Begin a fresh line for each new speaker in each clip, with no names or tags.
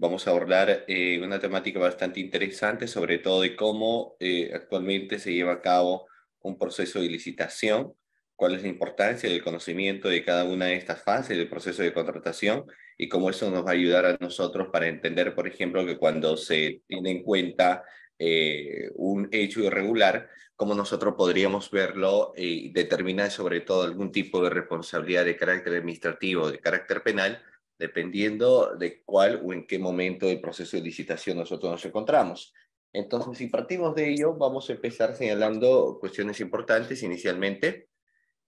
vamos a abordar eh, una temática bastante interesante, sobre todo de cómo eh, actualmente se lleva a cabo un proceso de licitación, cuál es la importancia del conocimiento de cada una de estas fases del proceso de contratación y cómo eso nos va a ayudar a nosotros para entender, por ejemplo, que cuando se tiene en cuenta eh, un hecho irregular, cómo nosotros podríamos verlo y determinar sobre todo algún tipo de responsabilidad de carácter administrativo, de carácter penal, dependiendo de cuál o en qué momento del proceso de licitación nosotros nos encontramos. Entonces, si partimos de ello, vamos a empezar señalando cuestiones importantes inicialmente.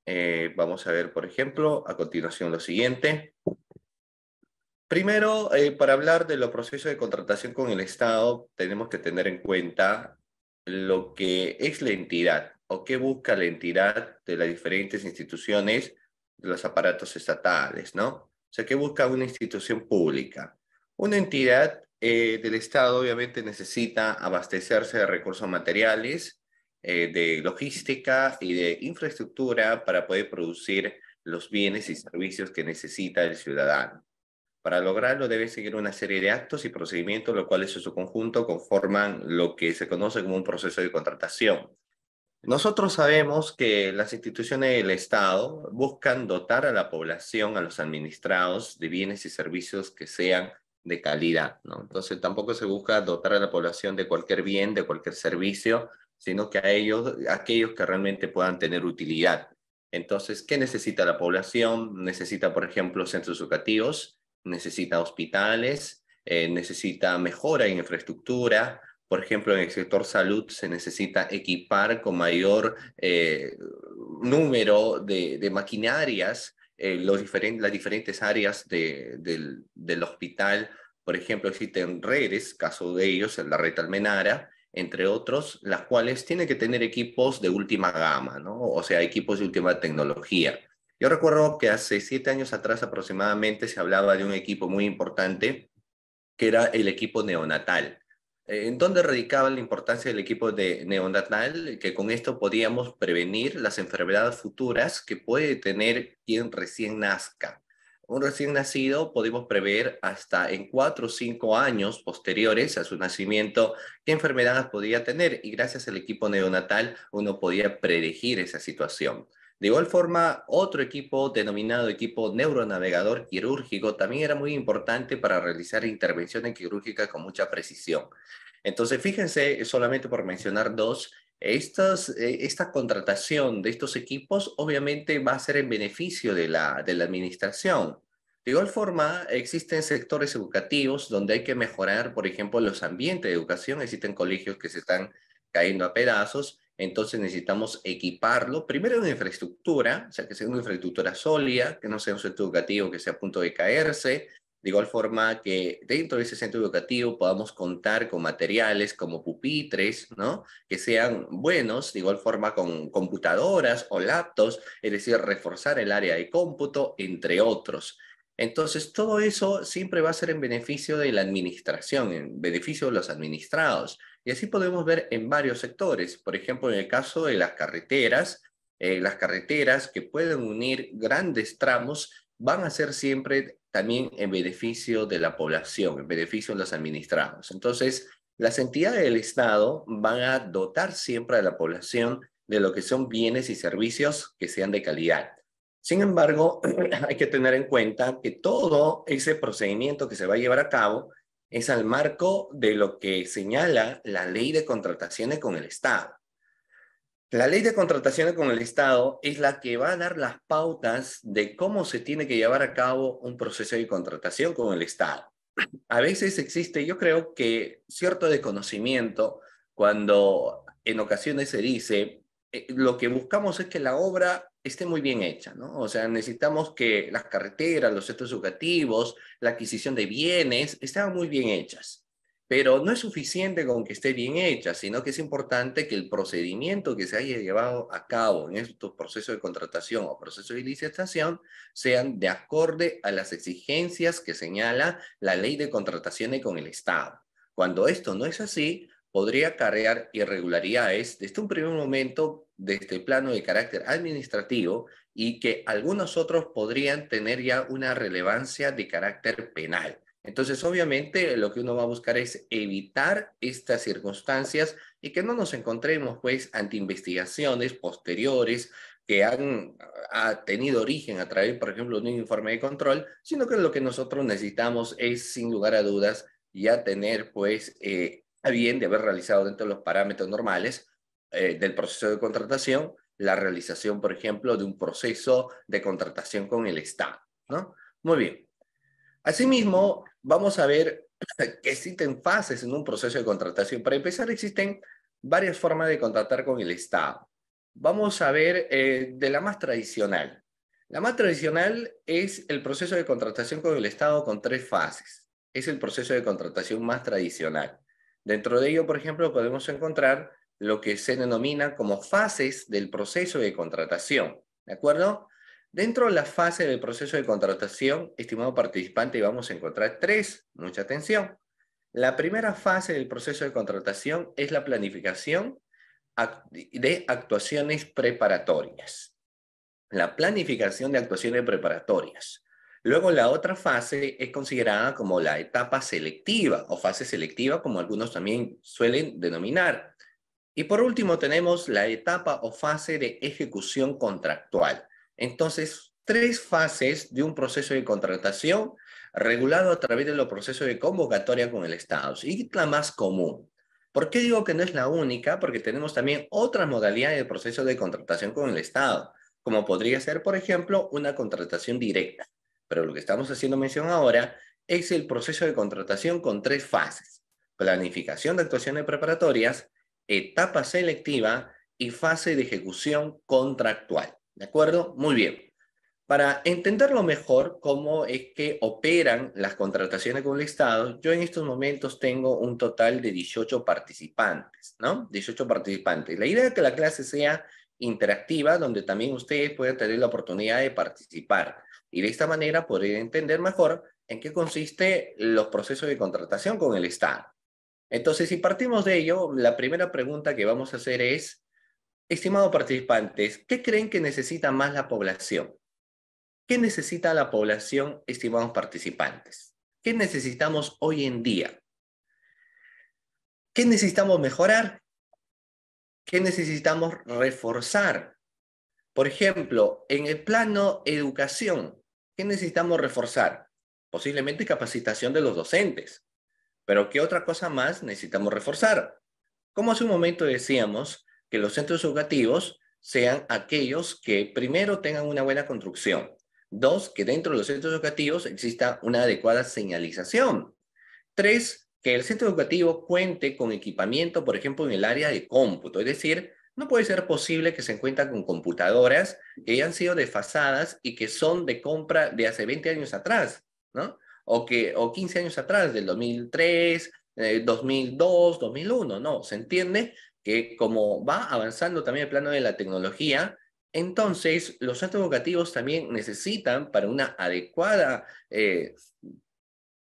Eh, vamos a ver, por ejemplo, a continuación lo siguiente. Primero, eh, para hablar de los procesos de contratación con el Estado, tenemos que tener en cuenta lo que es la entidad o qué busca la entidad de las diferentes instituciones, de los aparatos estatales, ¿no? O sea, ¿qué busca una institución pública? Una entidad eh, del Estado obviamente necesita abastecerse de recursos materiales, eh, de logística y de infraestructura para poder producir los bienes y servicios que necesita el ciudadano. Para lograrlo debe seguir una serie de actos y procedimientos, los cuales en su conjunto conforman lo que se conoce como un proceso de contratación. Nosotros sabemos que las instituciones del Estado buscan dotar a la población, a los administrados, de bienes y servicios que sean de calidad, Entonces tampoco se busca dotar a la población de cualquier bien, de cualquier servicio, sino que a ellos, aquellos que realmente puedan tener utilidad. Entonces, ¿qué necesita la población? Necesita, por ejemplo, centros educativos, necesita hospitales, eh, necesita mejora en infraestructura, por ejemplo, en el sector salud se necesita equipar con mayor eh, número de, maquinarias eh, los diferentes las diferentes áreas del, hospital. Por ejemplo, existen redes, caso de ellos, en la red Almenara, entre otros, las cuales tienen que tener equipos de última gama, ¿no? o sea, equipos de última tecnología. Yo recuerdo que hace siete años atrás aproximadamente se hablaba de un equipo muy importante que era el equipo neonatal. Eh, ¿En dónde radicaba la importancia del equipo de neonatal? Que con esto podíamos prevenir las enfermedades futuras que puede tener quien recién nazca. Un recién nacido podemos prever hasta en cuatro o cinco años posteriores a su nacimiento qué enfermedades podía tener y gracias al equipo neonatal uno podía predecir esa situación. De igual forma, otro equipo denominado equipo neuronavegador quirúrgico también era muy importante para realizar intervenciones quirúrgicas con mucha precisión. Entonces, fíjense, eh, solamente por mencionar dos, estas, eh, esta contratación de estos equipos obviamente va a ser en beneficio de la, de la administración. De igual forma, existen sectores educativos donde hay que mejorar, por ejemplo, los ambientes de educación. Existen colegios que se están cayendo a pedazos entonces necesitamos equiparlo, primero de infraestructura, o sea, que sea una infraestructura sólida, que no sea un centro educativo que sea a punto de caerse, de igual forma que dentro de ese centro educativo podamos contar con materiales como pupitres, ¿no? Que sean buenos, de igual forma con computadoras o laptops, es decir, reforzar el área de cómputo, entre otros. Entonces, todo eso siempre va a ser en beneficio de la administración, en beneficio de los administrados. Y así podemos ver en varios sectores, por ejemplo, en el caso de las carreteras, eh, las carreteras que pueden unir grandes tramos van a ser siempre también en beneficio de la población, en beneficio de los administrados. Entonces, las entidades del Estado van a dotar siempre a la población de lo que son bienes y servicios que sean de calidad. Sin embargo, hay que tener en cuenta que todo ese procedimiento que se va a llevar a cabo es al marco de lo que señala la ley de contrataciones con el Estado. La ley de contrataciones con el Estado es la que va a dar las pautas de cómo se tiene que llevar a cabo un proceso de contratación con el Estado. A veces existe, yo creo que cierto desconocimiento cuando en ocasiones se dice, eh, lo que buscamos es que la obra esté muy bien hecha, ¿no? O sea, necesitamos que las carreteras, los centros educativos, la adquisición de bienes estén muy bien hechas. Pero no es suficiente con que esté bien hecha, sino que es importante que el procedimiento que se haya llevado a cabo en estos procesos de contratación o procesos de licitación sean de acorde a las exigencias que señala la ley de contrataciones con el Estado. Cuando esto no es así, podría acarrear irregularidades desde un primer momento desde el este plano de carácter administrativo y que algunos otros podrían tener ya una relevancia de carácter penal. Entonces, obviamente, lo que uno va a buscar es evitar estas circunstancias y que no nos encontremos, pues, ante investigaciones posteriores que han tenido origen a través, por ejemplo, de un informe de control, sino que lo que nosotros necesitamos es, sin lugar a dudas, ya tener, pues, eh, a bien de haber realizado dentro de los parámetros normales eh, del proceso de contratación la realización, por ejemplo, de un proceso de contratación con el Estado. ¿no? Muy bien. Asimismo, vamos a ver que existen fases en un proceso de contratación. Para empezar, existen varias formas de contratar con el Estado. Vamos a ver eh, de la más tradicional. La más tradicional es el proceso de contratación con el Estado con tres fases. Es el proceso de contratación más tradicional. Dentro de ello, por ejemplo, podemos encontrar lo que se denomina como fases del proceso de contratación. ¿De acuerdo? Dentro de la fase del proceso de contratación, estimado participante, vamos a encontrar tres. Mucha atención. La primera fase del proceso de contratación es la planificación de actuaciones preparatorias. La planificación de actuaciones preparatorias. Luego la otra fase es considerada como la etapa selectiva o fase selectiva, como algunos también suelen denominar. Y por último tenemos la etapa o fase de ejecución contractual. Entonces, tres fases de un proceso de contratación regulado a través de los procesos de convocatoria con el Estado y la más común. ¿Por qué digo que no es la única? Porque tenemos también otras modalidades de proceso de contratación con el Estado, como podría ser, por ejemplo, una contratación directa. Pero lo que estamos haciendo mención ahora es el proceso de contratación con tres fases. Planificación de actuaciones preparatorias, etapa selectiva y fase de ejecución contractual. ¿De acuerdo? Muy bien. Para entenderlo mejor cómo es que operan las contrataciones con el Estado, yo en estos momentos tengo un total de 18 participantes, ¿no? 18 participantes. La idea es que la clase sea interactiva, donde también ustedes puedan tener la oportunidad de participar. Y de esta manera poder entender mejor en qué consiste los procesos de contratación con el Estado. Entonces, si partimos de ello, la primera pregunta que vamos a hacer es, estimados participantes, ¿qué creen que necesita más la población? ¿Qué necesita la población, estimados participantes? ¿Qué necesitamos hoy en día? ¿Qué necesitamos mejorar? ¿Qué necesitamos reforzar? Por ejemplo, en el plano educación, ¿Qué necesitamos reforzar? Posiblemente capacitación de los docentes. Pero ¿qué otra cosa más necesitamos reforzar? Como hace un momento decíamos, que los centros educativos sean aquellos que primero tengan una buena construcción. Dos, que dentro de los centros educativos exista una adecuada señalización. Tres, que el centro educativo cuente con equipamiento, por ejemplo, en el área de cómputo, es decir, no puede ser posible que se encuentran con computadoras que hayan sido desfasadas y que son de compra de hace 20 años atrás, ¿no? O, que, o 15 años atrás, del 2003, 2002, 2001, ¿no? Se entiende que como va avanzando también el plano de la tecnología, entonces los actos educativos también necesitan para una adecuada eh,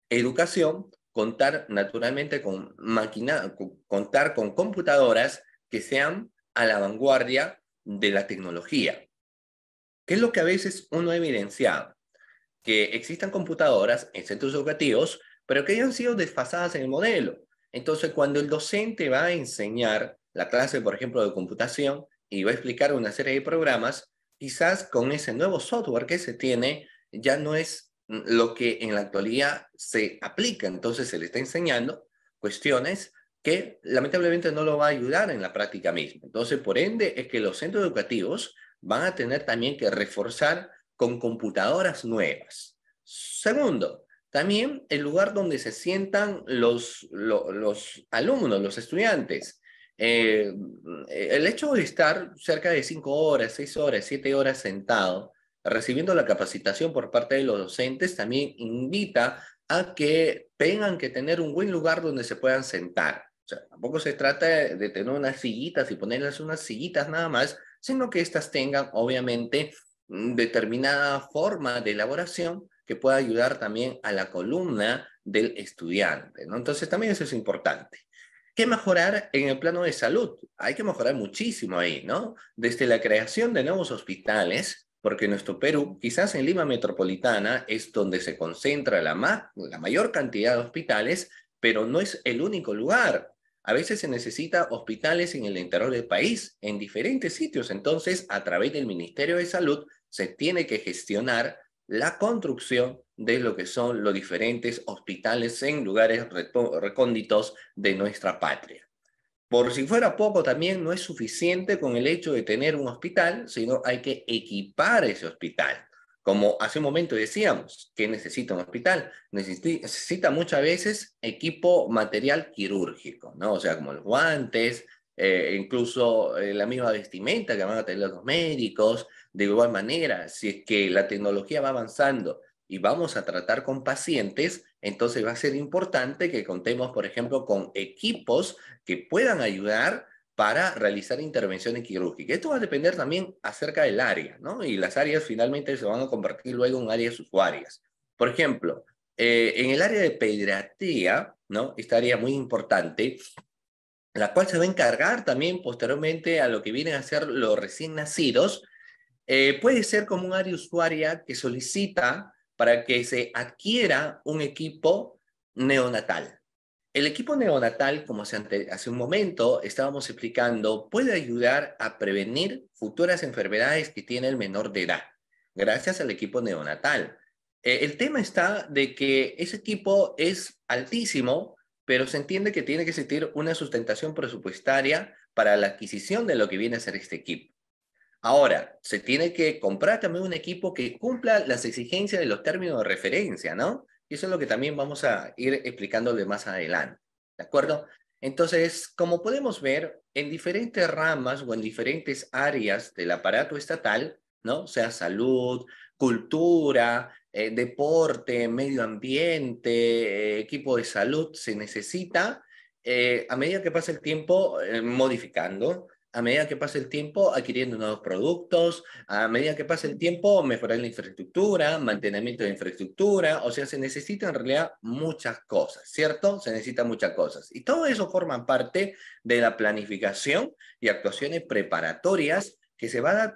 educación contar naturalmente con máquina, contar con computadoras que sean a la vanguardia de la tecnología. ¿Qué es lo que a veces uno ha evidenciado? Que existan computadoras en centros educativos, pero que hayan sido desfasadas en el modelo. Entonces, cuando el docente va a enseñar la clase, por ejemplo, de computación y va a explicar una serie de programas, quizás con ese nuevo software que se tiene ya no es lo que en la actualidad se aplica. Entonces, se le está enseñando cuestiones que lamentablemente no lo va a ayudar en la práctica misma. Entonces, por ende, es que los centros educativos van a tener también que reforzar con computadoras nuevas. Segundo, también el lugar donde se sientan los, alumnos, los estudiantes. Eh, el hecho de estar cerca de cinco horas, seis horas, siete horas sentado, recibiendo la capacitación por parte de los docentes, también invita a que tengan que tener un buen lugar donde se puedan sentar sea, tampoco se trata de tener unas sillitas y ponerlas unas sillitas nada más, sino que éstas tengan, obviamente, mm, determinada forma de elaboración que pueda ayudar también a la columna del estudiante. ¿no? Entonces, también eso es importante. ¿Qué mejorar en el plano de salud? Hay que mejorar muchísimo ahí, ¿no? Desde la creación de nuevos hospitales, porque nuestro Perú, quizás en Lima Metropolitana, es donde se concentra la, la mayor cantidad de hospitales, pero no es el único lugar. A veces se necesita hospitales en el interior del país, en diferentes sitios. Entonces, a través del Ministerio de Salud se tiene que gestionar la construcción de lo que son los diferentes hospitales en lugares recónditos de nuestra patria. Por si fuera poco, también no es suficiente con el hecho de tener un hospital, sino hay que equipar ese hospital. Como hace un momento decíamos, que necesita un hospital? Necesita muchas veces equipo material quirúrgico, ¿no? O sea, como los guantes, eh, incluso eh, la misma vestimenta que van a tener los médicos. De igual manera, si es que la tecnología va avanzando y vamos a tratar con pacientes, entonces va a ser importante que contemos, por ejemplo, con equipos que puedan ayudar para realizar intervenciones quirúrgicas. Esto va a depender también acerca del área, ¿no? Y las áreas finalmente se van a convertir luego en áreas usuarias. Por ejemplo, eh, en el área de pediatría, ¿no? Esta área muy importante, la cual se va a encargar también posteriormente a lo que vienen a ser los recién nacidos, eh, puede ser como un área usuaria que solicita para que se adquiera un equipo neonatal, el equipo neonatal, como hace un momento estábamos explicando, puede ayudar a prevenir futuras enfermedades que tiene el menor de edad, gracias al equipo neonatal. Eh, el tema está de que ese equipo es altísimo, pero se entiende que tiene que existir una sustentación presupuestaria para la adquisición de lo que viene a ser este equipo. Ahora, se tiene que comprar también un equipo que cumpla las exigencias de los términos de referencia, ¿no? Y eso es lo que también vamos a ir explicándole más adelante, ¿de acuerdo? Entonces, como podemos ver, en diferentes ramas o en diferentes áreas del aparato estatal, ¿no? sea, salud, cultura, eh, deporte, medio ambiente, eh, equipo de salud, se necesita, eh, a medida que pasa el tiempo, modificando, a medida que pasa el tiempo adquiriendo nuevos productos, a medida que pasa el tiempo mejorar la infraestructura, mantenimiento de infraestructura, o sea, se necesitan en realidad muchas cosas, ¿cierto? Se necesitan muchas cosas. Y todo eso forma parte de la planificación y actuaciones preparatorias que se va a dar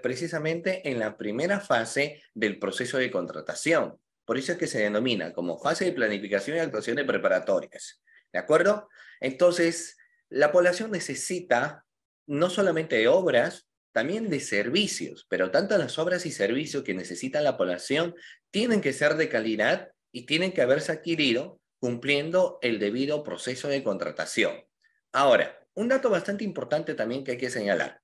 precisamente en la primera fase del proceso de contratación. Por eso es que se denomina como fase de planificación y actuaciones preparatorias. ¿De acuerdo? Entonces, la población necesita no solamente de obras, también de servicios, pero tanto las obras y servicios que necesita la población tienen que ser de calidad y tienen que haberse adquirido cumpliendo el debido proceso de contratación. Ahora, un dato bastante importante también que hay que señalar.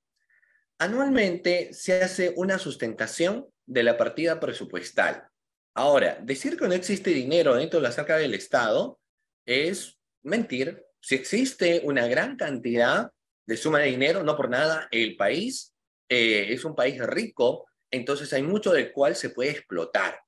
Anualmente se hace una sustentación de la partida presupuestal. Ahora, decir que no existe dinero dentro de la cerca del Estado es mentir. Si existe una gran cantidad de suma de dinero, no por nada, el país eh, es un país rico, entonces hay mucho del cual se puede explotar.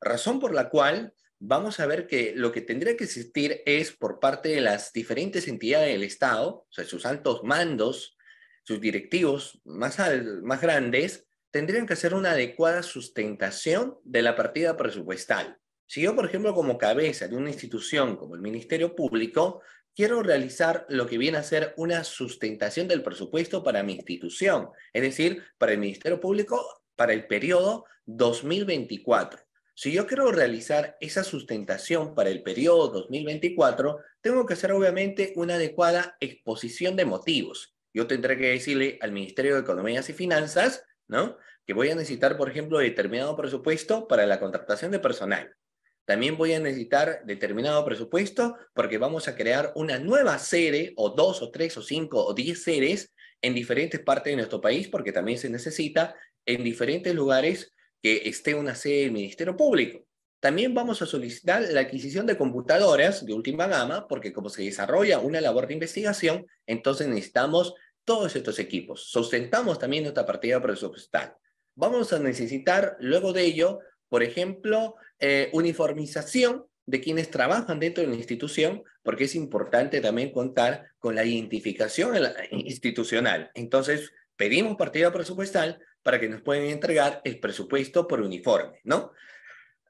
Razón por la cual vamos a ver que lo que tendría que existir es por parte de las diferentes entidades del Estado, sus altos mandos, sus directivos más, más grandes, tendrían que hacer una adecuada sustentación de la partida presupuestal. Si yo, por ejemplo, como cabeza de una institución como el Ministerio Público, quiero realizar lo que viene a ser una sustentación del presupuesto para mi institución, es decir, para el Ministerio Público para el periodo 2024. Si yo quiero realizar esa sustentación para el periodo 2024, tengo que hacer obviamente una adecuada exposición de motivos. Yo tendré que decirle al Ministerio de Economías y Finanzas, ¿no? Que voy a necesitar, por ejemplo, determinado presupuesto para la contratación de personal. También voy a necesitar determinado presupuesto porque vamos a crear una nueva sede o dos o tres o cinco o diez sedes en diferentes partes de nuestro país porque también se necesita en diferentes lugares que esté una sede del Ministerio Público. También vamos a solicitar la adquisición de computadoras de última gama porque como se desarrolla una labor de investigación, entonces necesitamos todos estos equipos. Sustentamos también nuestra partida presupuestal. Vamos a necesitar luego de ello, por ejemplo, eh, uniformización de quienes trabajan dentro de la institución, porque es importante también contar con la identificación eh, institucional. Entonces, pedimos partida presupuestal para que nos puedan entregar el presupuesto por uniforme, ¿no?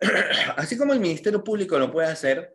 Así como el Ministerio Público lo puede hacer,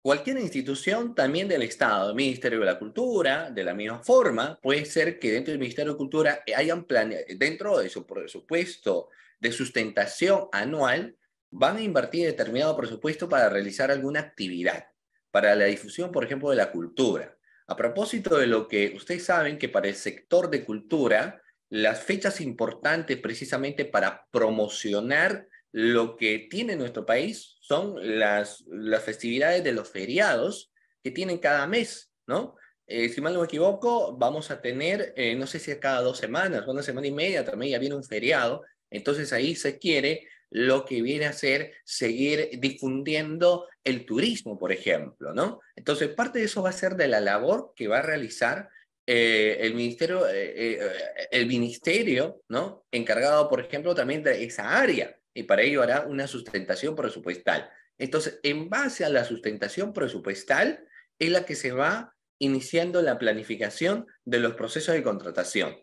cualquier institución también del Estado, el Ministerio de la Cultura, de la misma forma, puede ser que dentro del Ministerio de Cultura hayan planeado, dentro de su presupuesto de sustentación anual, van a invertir determinado presupuesto para realizar alguna actividad, para la difusión, por ejemplo, de la cultura. A propósito de lo que ustedes saben que para el sector de cultura, las fechas importantes precisamente para promocionar lo que tiene nuestro país son las, las festividades de los feriados que tienen cada mes, ¿no? Eh, si mal no me equivoco, vamos a tener, eh, no sé si a cada dos semanas, una semana y media también ya viene un feriado, entonces ahí se quiere lo que viene a ser seguir difundiendo el turismo, por ejemplo, ¿no? Entonces, parte de eso va a ser de la labor que va a realizar eh, el, ministerio, eh, eh, el ministerio, ¿no? Encargado, por ejemplo, también de esa área, y para ello hará una sustentación presupuestal. Entonces, en base a la sustentación presupuestal es la que se va iniciando la planificación de los procesos de contratación.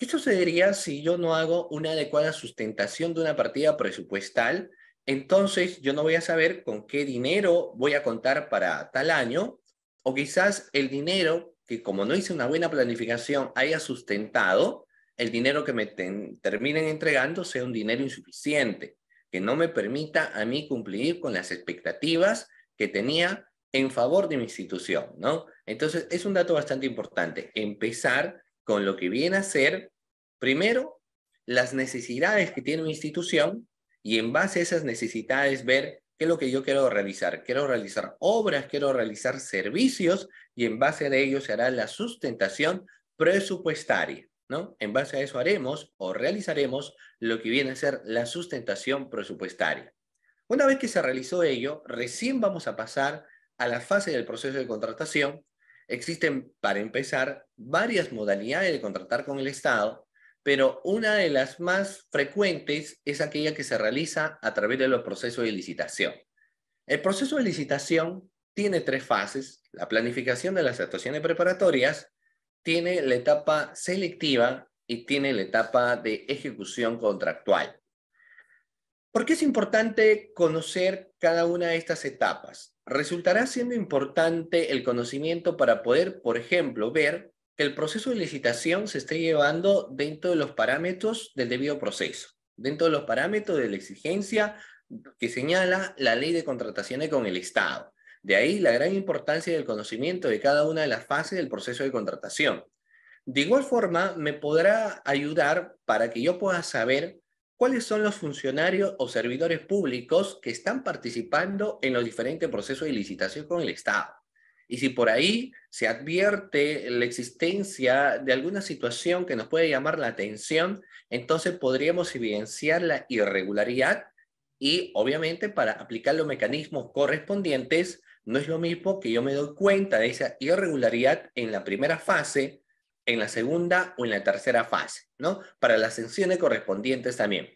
¿Qué sucedería si yo no hago una adecuada sustentación de una partida presupuestal? Entonces yo no voy a saber con qué dinero voy a contar para tal año o quizás el dinero que como no hice una buena planificación haya sustentado, el dinero que me terminen entregando sea un dinero insuficiente, que no me permita a mí cumplir con las expectativas que tenía en favor de mi institución, ¿no? Entonces es un dato bastante importante, empezar con lo que viene a ser, primero, las necesidades que tiene una institución y en base a esas necesidades ver qué es lo que yo quiero realizar. Quiero realizar obras, quiero realizar servicios y en base a ello se hará la sustentación presupuestaria. ¿no? En base a eso haremos o realizaremos lo que viene a ser la sustentación presupuestaria. Una vez que se realizó ello, recién vamos a pasar a la fase del proceso de contratación, Existen, para empezar, varias modalidades de contratar con el Estado, pero una de las más frecuentes es aquella que se realiza a través de los procesos de licitación. El proceso de licitación tiene tres fases. La planificación de las actuaciones preparatorias, tiene la etapa selectiva y tiene la etapa de ejecución contractual. ¿Por qué es importante conocer cada una de estas etapas? resultará siendo importante el conocimiento para poder, por ejemplo, ver que el proceso de licitación se esté llevando dentro de los parámetros del debido proceso, dentro de los parámetros de la exigencia que señala la ley de contrataciones con el Estado. De ahí la gran importancia del conocimiento de cada una de las fases del proceso de contratación. De igual forma, me podrá ayudar para que yo pueda saber cuáles son los funcionarios o servidores públicos que están participando en los diferentes procesos de licitación con el Estado. Y si por ahí se advierte la existencia de alguna situación que nos puede llamar la atención, entonces podríamos evidenciar la irregularidad y obviamente para aplicar los mecanismos correspondientes, no es lo mismo que yo me doy cuenta de esa irregularidad en la primera fase en la segunda o en la tercera fase, ¿no? Para las sanciones correspondientes también.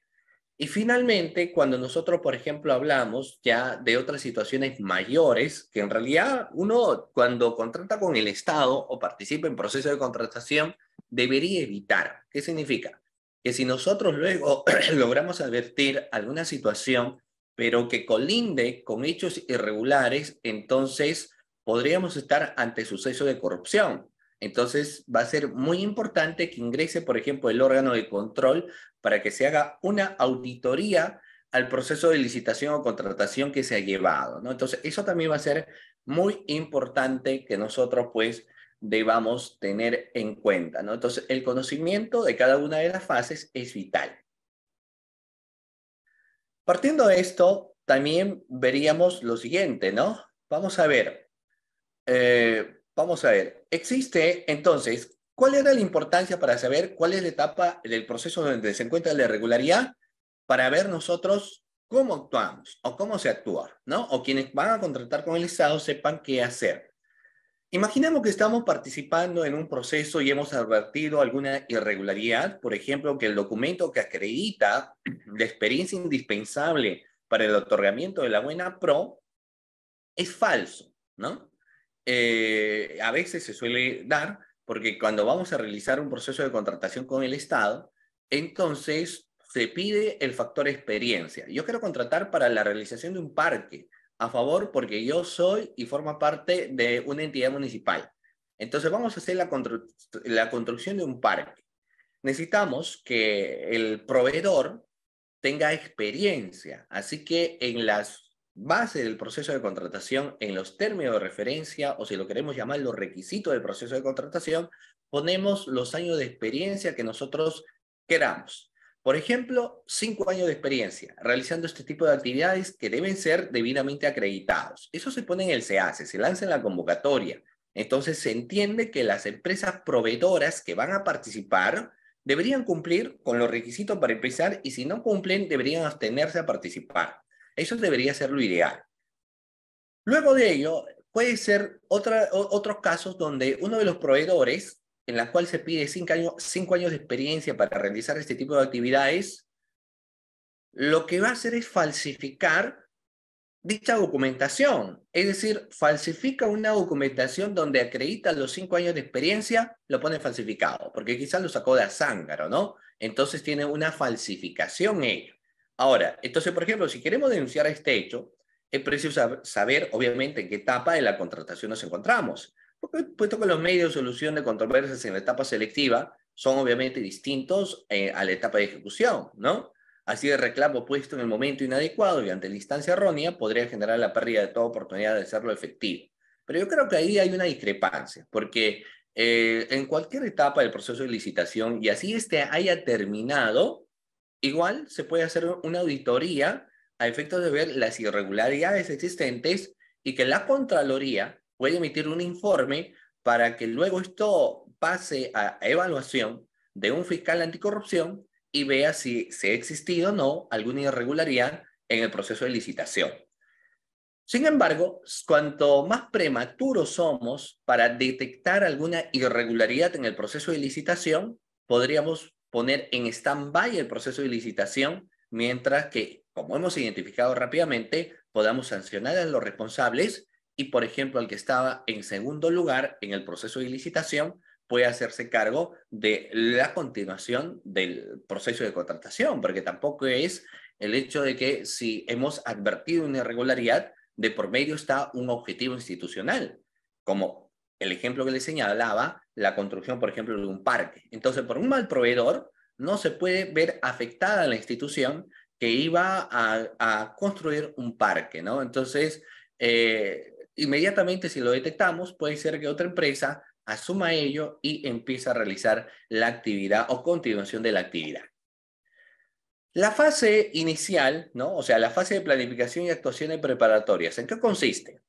Y finalmente, cuando nosotros, por ejemplo, hablamos ya de otras situaciones mayores, que en realidad uno cuando contrata con el Estado o participa en proceso de contratación, debería evitar. ¿Qué significa? Que si nosotros luego logramos advertir alguna situación, pero que colinde con hechos irregulares, entonces podríamos estar ante suceso de corrupción, entonces va a ser muy importante que ingrese, por ejemplo, el órgano de control para que se haga una auditoría al proceso de licitación o contratación que se ha llevado, ¿no? Entonces, eso también va a ser muy importante que nosotros, pues, debamos tener en cuenta, ¿no? Entonces, el conocimiento de cada una de las fases es vital. Partiendo de esto, también veríamos lo siguiente, ¿no? Vamos a ver, eh, vamos a ver, Existe, entonces, ¿cuál era la importancia para saber cuál es la etapa del proceso donde se encuentra la irregularidad para ver nosotros cómo actuamos o cómo se actúa, ¿no? O quienes van a contratar con el Estado sepan qué hacer. Imaginemos que estamos participando en un proceso y hemos advertido alguna irregularidad, por ejemplo, que el documento que acredita la experiencia indispensable para el otorgamiento de la buena pro es falso, ¿no? Eh, a veces se suele dar porque cuando vamos a realizar un proceso de contratación con el Estado, entonces se pide el factor experiencia. Yo quiero contratar para la realización de un parque a favor porque yo soy y forma parte de una entidad municipal. Entonces vamos a hacer la, la construcción de un parque. Necesitamos que el proveedor tenga experiencia. Así que en las base del proceso de contratación en los términos de referencia, o si lo queremos llamar los requisitos del proceso de contratación, ponemos los años de experiencia que nosotros queramos. Por ejemplo, cinco años de experiencia realizando este tipo de actividades que deben ser debidamente acreditados. Eso se pone en el SEACE, se lanza en la convocatoria. Entonces se entiende que las empresas proveedoras que van a participar deberían cumplir con los requisitos para empezar y si no cumplen deberían abstenerse a participar. Eso debería ser lo ideal. Luego de ello, puede ser otros casos donde uno de los proveedores, en la cual se pide cinco, cinco años de experiencia para realizar este tipo de actividades, lo que va a hacer es falsificar dicha documentación. Es decir, falsifica una documentación donde acredita los cinco años de experiencia, lo pone falsificado, porque quizás lo sacó de Azángaro, ¿no? Entonces tiene una falsificación ello. Ahora, entonces, por ejemplo, si queremos denunciar este hecho, es preciso saber, obviamente, en qué etapa de la contratación nos encontramos. Porque, puesto que los medios de solución de controversias en la etapa selectiva son obviamente distintos eh, a la etapa de ejecución, ¿no? Así el reclamo puesto en el momento inadecuado y ante la instancia errónea podría generar la pérdida de toda oportunidad de hacerlo efectivo. Pero yo creo que ahí hay una discrepancia, porque eh, en cualquier etapa del proceso de licitación, y así este haya terminado, Igual se puede hacer una auditoría a efectos de ver las irregularidades existentes y que la Contraloría puede emitir un informe para que luego esto pase a evaluación de un fiscal anticorrupción y vea si se ha existido o no alguna irregularidad en el proceso de licitación. Sin embargo, cuanto más prematuros somos para detectar alguna irregularidad en el proceso de licitación, podríamos poner en stand-by el proceso de licitación, mientras que, como hemos identificado rápidamente, podamos sancionar a los responsables y, por ejemplo, al que estaba en segundo lugar en el proceso de licitación puede hacerse cargo de la continuación del proceso de contratación, porque tampoco es el hecho de que si hemos advertido una irregularidad, de por medio está un objetivo institucional, como el ejemplo que le señalaba, la construcción, por ejemplo, de un parque. Entonces, por un mal proveedor, no se puede ver afectada la institución que iba a, construir un parque, ¿no? Entonces, eh, inmediatamente si lo detectamos, puede ser que otra empresa asuma ello y empiece a realizar la actividad o continuación de la actividad. La fase inicial, ¿no? o sea, la fase de planificación y actuaciones preparatorias, ¿en qué consiste?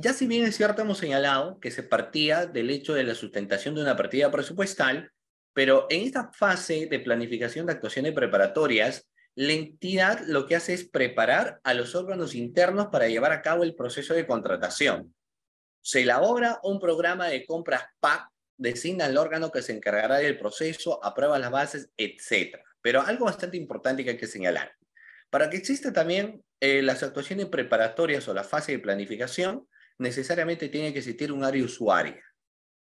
Ya si bien es cierto, hemos señalado que se partía del hecho de la sustentación de una partida presupuestal, pero en esta fase de planificación de actuaciones preparatorias, la entidad lo que hace es preparar a los órganos internos para llevar a cabo el proceso de contratación. Se elabora un programa de compras PAC, designa al órgano que se encargará del proceso, aprueba las bases, etc. Pero algo bastante importante que hay que señalar. Para que existan también eh, las actuaciones preparatorias o la fase de planificación, necesariamente tiene que existir un área usuaria,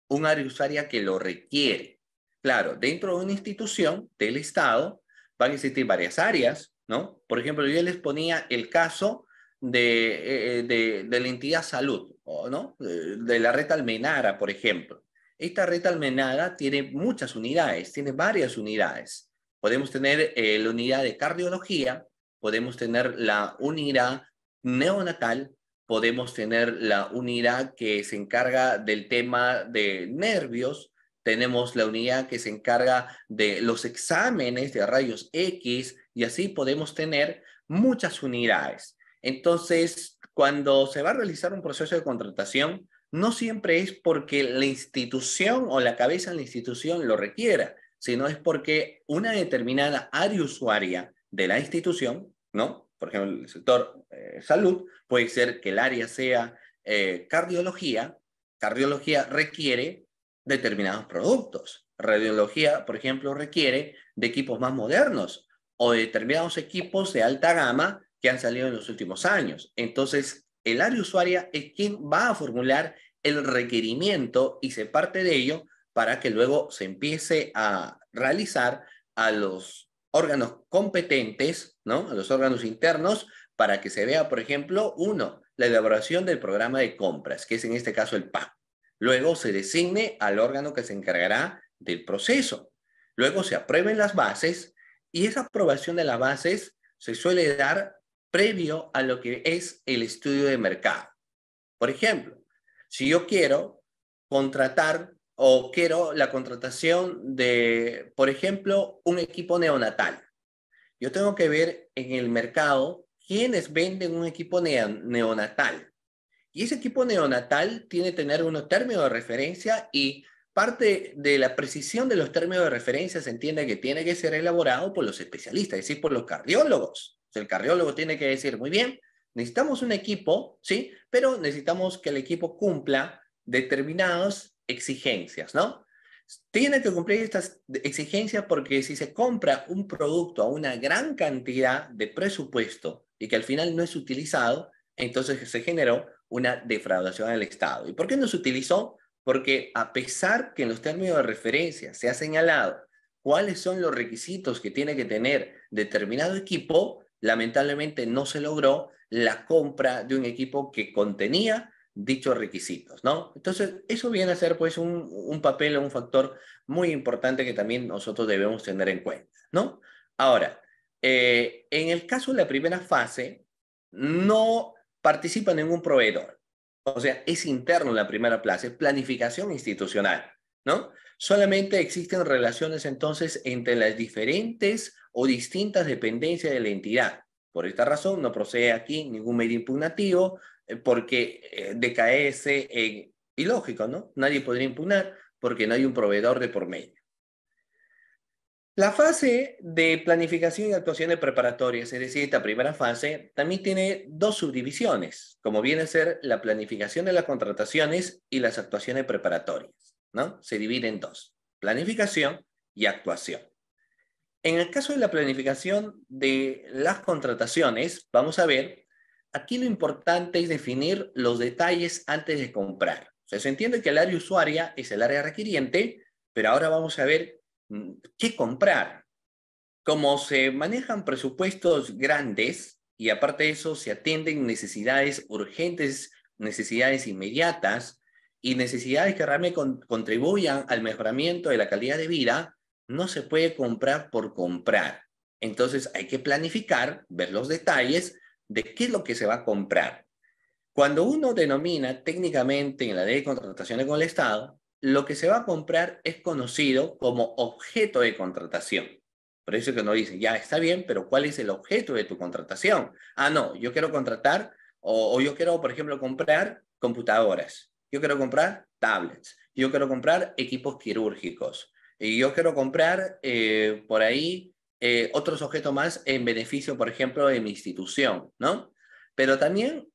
un área usuaria que lo requiere. Claro, dentro de una institución del Estado van a existir varias áreas, ¿no? Por ejemplo, yo les ponía el caso de, eh, eh, la entidad salud, ¿no? Eh, de, la red Almenara, por ejemplo. Esta red Almenara tiene muchas unidades, tiene varias unidades. Podemos tener la unidad de cardiología, podemos tener la unidad neonatal, podemos tener la unidad que se encarga del tema de nervios, tenemos la unidad que se encarga de los exámenes de rayos X y así podemos tener muchas unidades. Entonces, cuando se va a realizar un proceso de contratación, no siempre es porque la institución o la cabeza de la institución lo requiera, sino es porque una determinada área usuaria de la institución, ¿no? por ejemplo, el sector eh, salud, puede ser que el área sea eh, cardiología. Cardiología requiere determinados productos. Radiología, por ejemplo, requiere de equipos más modernos o de determinados equipos de alta gama que han salido en los últimos años. Entonces, el área usuaria es quien va a formular el requerimiento y se parte de ello para que luego se empiece a realizar a los órganos competentes, ¿no? A los órganos internos para que se vea, por ejemplo, uno, la elaboración del programa de compras, que es en este caso el PAP. Luego se designe al órgano que se encargará del proceso. Luego se aprueben las bases y esa aprobación de las bases se suele dar previo a lo que es el estudio de mercado. Por ejemplo, si yo quiero contratar o quiero la contratación de, por ejemplo, un equipo neonatal. Yo tengo que ver en el mercado quiénes venden un equipo neonatal. Y ese equipo neonatal tiene que tener unos términos de referencia y parte de la precisión de los términos de referencia se entiende que tiene que ser elaborado por los especialistas, es decir, por los cardiólogos. el cardiólogo tiene que decir, muy bien, necesitamos un equipo, ¿sí? Pero necesitamos que el equipo cumpla determinados exigencias, ¿no? Tiene que cumplir estas exigencias porque si se compra un producto a una gran cantidad de presupuesto y que al final no es utilizado, entonces se generó una defraudación del Estado. ¿Y por qué no se utilizó? Porque a pesar que en los términos de referencia se ha señalado cuáles son los requisitos que tiene que tener determinado equipo, lamentablemente no se logró la compra de un equipo que contenía dichos requisitos, ¿no? Entonces, eso viene a ser pues un, papel o un factor muy importante que también nosotros debemos tener en cuenta, ¿no? Ahora, eh, en el caso de la primera fase, no participa ningún proveedor. O sea, es interno la primera fase, planificación institucional, ¿no? Solamente existen relaciones entonces entre las diferentes o distintas dependencias de la entidad por esta razón, no procede aquí ningún medio impugnativo eh, porque eh, decae en... Ilógico, ¿no? Nadie podría impugnar porque no hay un proveedor de por medio. La fase de planificación y actuaciones preparatorias, es decir, esta primera fase, también tiene dos subdivisiones, como viene a ser la planificación de las contrataciones y las actuaciones preparatorias, ¿no? Se divide en dos, planificación y actuación. En el caso de la planificación de las contrataciones, vamos a ver, aquí lo importante es definir los detalles antes de comprar. O sea, se entiende que el área usuaria es el área requiriente, pero ahora vamos a ver mm, qué comprar. Como se manejan presupuestos grandes y aparte de eso se atienden necesidades urgentes, necesidades inmediatas y necesidades que realmente contribuyan al mejoramiento de la calidad de vida, no se puede comprar por comprar. Entonces hay que planificar, ver los detalles de qué es lo que se va a comprar. Cuando uno denomina técnicamente en la ley de contrataciones con el Estado, lo que se va a comprar es conocido como objeto de contratación. Por eso que no dice, ya está bien, pero ¿cuál es el objeto de tu contratación? Ah, no, yo quiero contratar o yo quiero, por ejemplo, comprar computadoras, yo quiero comprar tablets, yo quiero comprar equipos quirúrgicos, y yo quiero comprar eh, por ahí eh, otros objetos más en beneficio, por ejemplo, de mi institución, ¿no? Pero también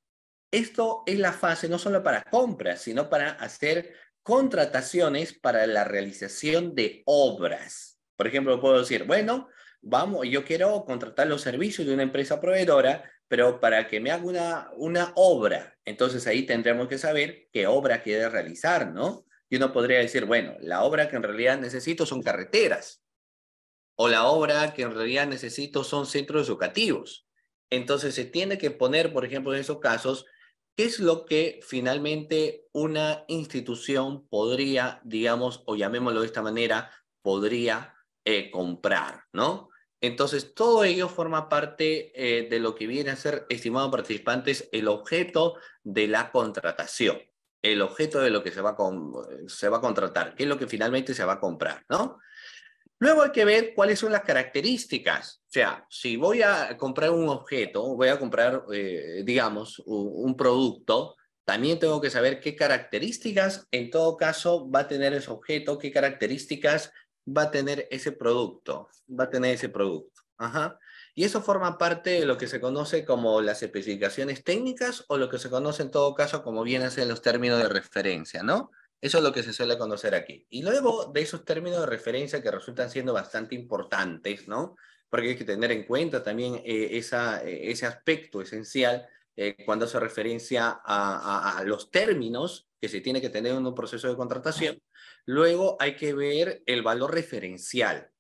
esto es la fase no solo para compras, sino para hacer contrataciones para la realización de obras. Por ejemplo, puedo decir, bueno, vamos, yo quiero contratar los servicios de una empresa proveedora, pero para que me haga una, una obra, entonces ahí tendremos que saber qué obra quiere realizar, ¿no? Y uno podría decir, bueno, la obra que en realidad necesito son carreteras, o la obra que en realidad necesito son centros educativos. Entonces se tiene que poner, por ejemplo, en esos casos, qué es lo que finalmente una institución podría, digamos, o llamémoslo de esta manera, podría eh, comprar, ¿no? Entonces, todo ello forma parte eh, de lo que viene a ser, estimados participantes, el objeto de la contratación el objeto de lo que se va, eh, se va a contratar, qué es lo que finalmente se va a comprar, ¿no? Luego hay que ver cuáles son las características. O sea, si voy a comprar un objeto, voy a comprar, eh, digamos, un, un, producto, también tengo que saber qué características, en todo caso, va a tener ese objeto, qué características va a tener ese producto, va a tener ese producto. Ajá. Y eso forma parte de lo que se conoce como las especificaciones técnicas o lo que se conoce en todo caso como bien en los términos de referencia, ¿no? Eso es lo que se suele conocer aquí. Y luego de esos términos de referencia que resultan siendo bastante importantes, ¿no? Porque hay que tener en cuenta también eh, esa, eh, ese aspecto esencial eh, cuando se referencia a, los términos que se tiene que tener en un proceso de contratación. Luego hay que ver el valor referencial.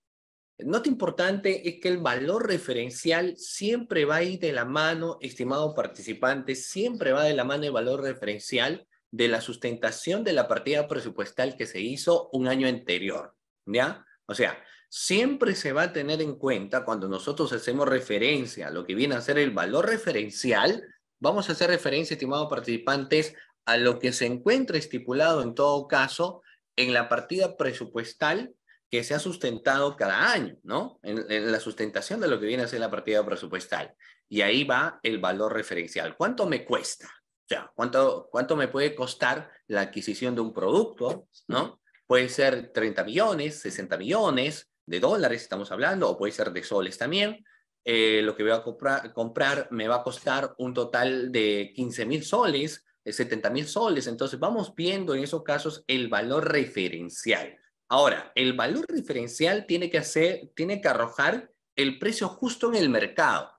Nota importante es que el valor referencial siempre va a ir de la mano, estimado participante, siempre va de la mano el valor referencial de la sustentación de la partida presupuestal que se hizo un año anterior, ¿ya? O sea, siempre se va a tener en cuenta cuando nosotros hacemos referencia a lo que viene a ser el valor referencial, vamos a hacer referencia, estimados participantes, a lo que se encuentra estipulado en todo caso en la partida presupuestal que se ha sustentado cada año, ¿no? En, la sustentación de lo que viene a ser la partida presupuestal. Y ahí va el valor referencial. ¿Cuánto me cuesta? O sea, ¿cuánto, cuánto me puede costar la adquisición de un producto, ¿no? Puede ser 30 millones, 60 millones de dólares, estamos hablando, o puede ser de soles también. Eh, lo que voy a comprar, comprar me va a costar un total de 15 mil soles, 70 mil soles. Entonces, vamos viendo en esos casos el valor referencial. Ahora, el valor diferencial tiene que, hacer, tiene que arrojar el precio justo en el mercado.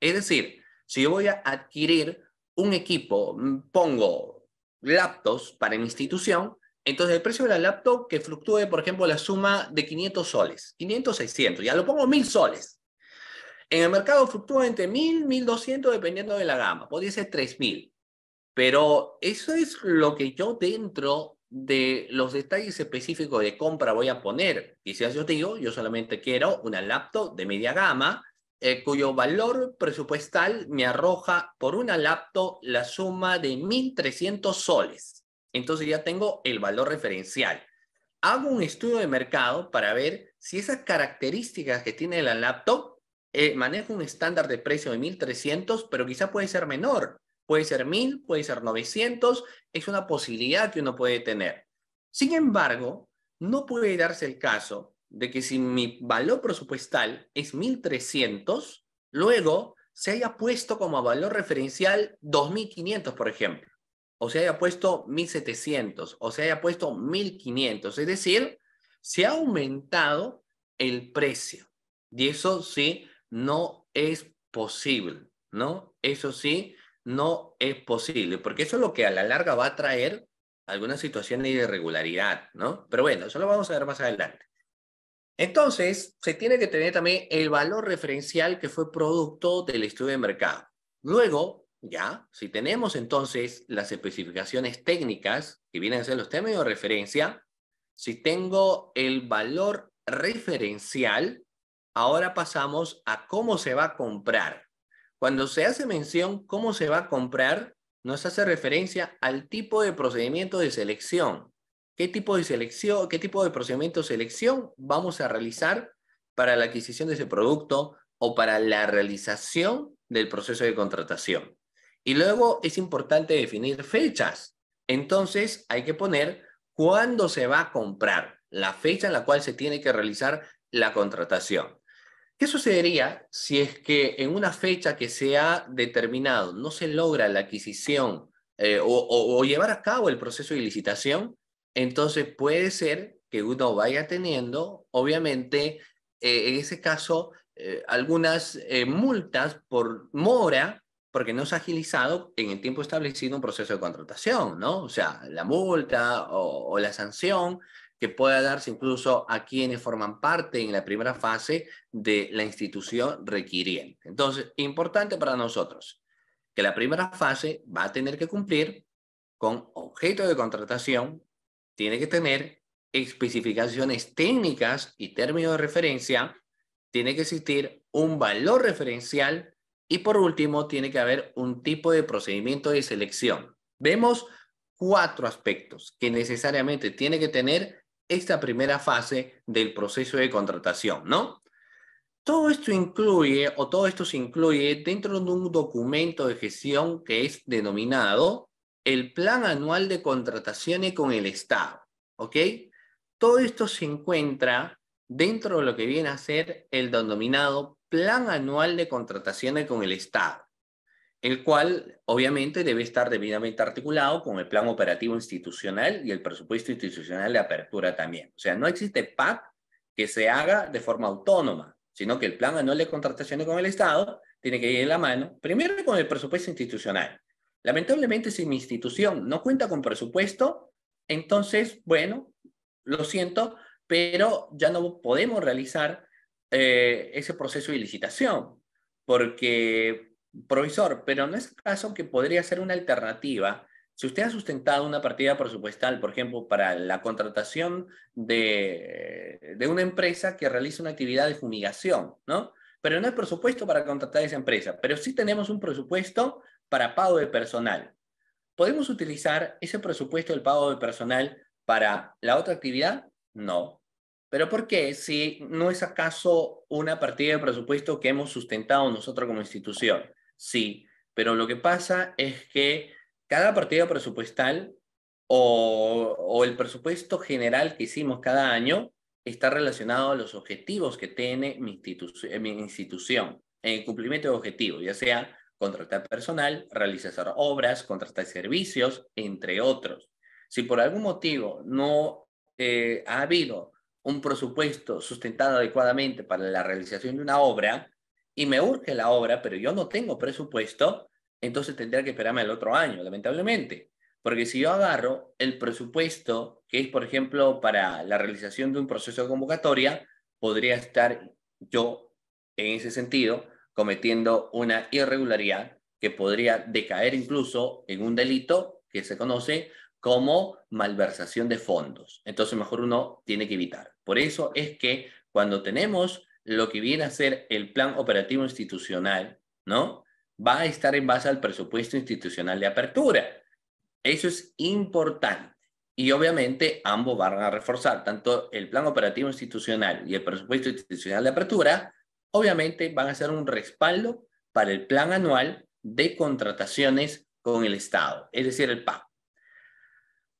Es decir, si yo voy a adquirir un equipo, mm, pongo laptops para mi institución, entonces el precio de la laptop que fluctúe, por ejemplo, la suma de 500 soles, 500, 600, ya lo pongo 1000 soles. En el mercado fluctúa entre 1000, 1200 dependiendo de la gama, podría ser 3000. Pero eso es lo que yo dentro de los detalles específicos de compra voy a poner. Quizás yo digo, yo solamente quiero una laptop de media gama, eh, cuyo valor presupuestal me arroja por una laptop la suma de 1.300 soles. Entonces ya tengo el valor referencial. Hago un estudio de mercado para ver si esas características que tiene la laptop eh, maneja un estándar de precio de 1.300, pero quizá puede ser menor. Puede ser 1000, puede ser 900, es una posibilidad que uno puede tener. Sin embargo, no puede darse el caso de que si mi valor presupuestal es 1300, luego se haya puesto como valor referencial 2500, por ejemplo, o se haya puesto 1700, o se haya puesto 1500, es decir, se ha aumentado el precio. Y eso sí, no es posible, ¿no? Eso sí, no es posible, porque eso es lo que a la larga va a traer alguna situación de irregularidad, ¿no? Pero bueno, eso lo vamos a ver más adelante. Entonces, se tiene que tener también el valor referencial que fue producto del estudio de mercado. Luego, ya, si tenemos entonces las especificaciones técnicas, que vienen a ser los términos de referencia, si tengo el valor referencial, ahora pasamos a cómo se va a comprar. Cuando se hace mención cómo se va a comprar, nos hace referencia al tipo de procedimiento de selección. ¿Qué tipo de selección, qué tipo de procedimiento de selección vamos a realizar para la adquisición de ese producto o para la realización del proceso de contratación? Y luego es importante definir fechas. Entonces hay que poner cuándo se va a comprar, la fecha en la cual se tiene que realizar la contratación. ¿Qué sucedería si es que en una fecha que se ha determinado no se logra la adquisición eh, o, llevar a cabo el proceso de licitación? Entonces puede ser que uno vaya teniendo, obviamente, eh, en ese caso, eh, algunas multas por mora porque no se ha agilizado en el tiempo establecido un proceso de contratación, ¿no? O sea, la multa o, o la sanción que pueda darse incluso a quienes forman parte en la primera fase de la institución requiriente. Entonces, importante para nosotros que la primera fase va a tener que cumplir con objeto de contratación, tiene que tener especificaciones técnicas y términos de referencia, tiene que existir un valor referencial y por último tiene que haber un tipo de procedimiento de selección. Vemos cuatro aspectos que necesariamente tiene que tener esta primera fase del proceso de contratación, ¿no? Todo esto incluye, o todo esto se incluye dentro de un documento de gestión que es denominado el Plan Anual de Contrataciones con el Estado, ¿ok? Todo esto se encuentra dentro de lo que viene a ser el denominado Plan Anual de Contrataciones con el Estado el cual obviamente debe estar debidamente articulado con el plan operativo institucional y el presupuesto institucional de apertura también. O sea, no existe PAC que se haga de forma autónoma, sino que el plan anual de contrataciones con el Estado tiene que ir en la mano, primero con el presupuesto institucional. Lamentablemente, si mi institución no cuenta con presupuesto, entonces, bueno, lo siento, pero ya no podemos realizar eh, ese proceso de licitación, porque provisor, pero no es caso que podría ser una alternativa. Si usted ha sustentado una partida presupuestal, por ejemplo, para la contratación de, una empresa que realiza una actividad de fumigación, ¿no? Pero no hay presupuesto para contratar a esa empresa, pero sí tenemos un presupuesto para pago de personal. ¿Podemos utilizar ese presupuesto del pago de personal para la otra actividad? No. ¿Pero por qué? Si no es acaso una partida de presupuesto que hemos sustentado nosotros como institución sí, pero lo que pasa es que cada partida presupuestal o, el presupuesto general que hicimos cada año está relacionado a los objetivos que tiene mi, eh, institución, en el cumplimiento de objetivos, ya sea contratar personal, realizar obras, contratar servicios, entre otros. Si por algún motivo no eh, ha habido un presupuesto sustentado adecuadamente para la realización de una obra, y me urge la obra, pero yo no tengo presupuesto, entonces tendría que esperarme el otro año, lamentablemente. Porque si yo agarro el presupuesto, que es, por ejemplo, para la realización de un proceso de convocatoria, podría estar yo, en ese sentido, cometiendo una irregularidad que podría decaer incluso en un delito que se conoce como malversación de fondos. Entonces, mejor uno tiene que evitar. Por eso es que cuando tenemos lo que viene a ser el plan operativo institucional, ¿no? Va a estar en base al presupuesto institucional de apertura. Eso es importante. Y obviamente ambos van a reforzar, tanto el plan operativo institucional y el presupuesto institucional de apertura, obviamente van a ser un respaldo para el plan anual de contrataciones con el Estado, es decir, el PAP.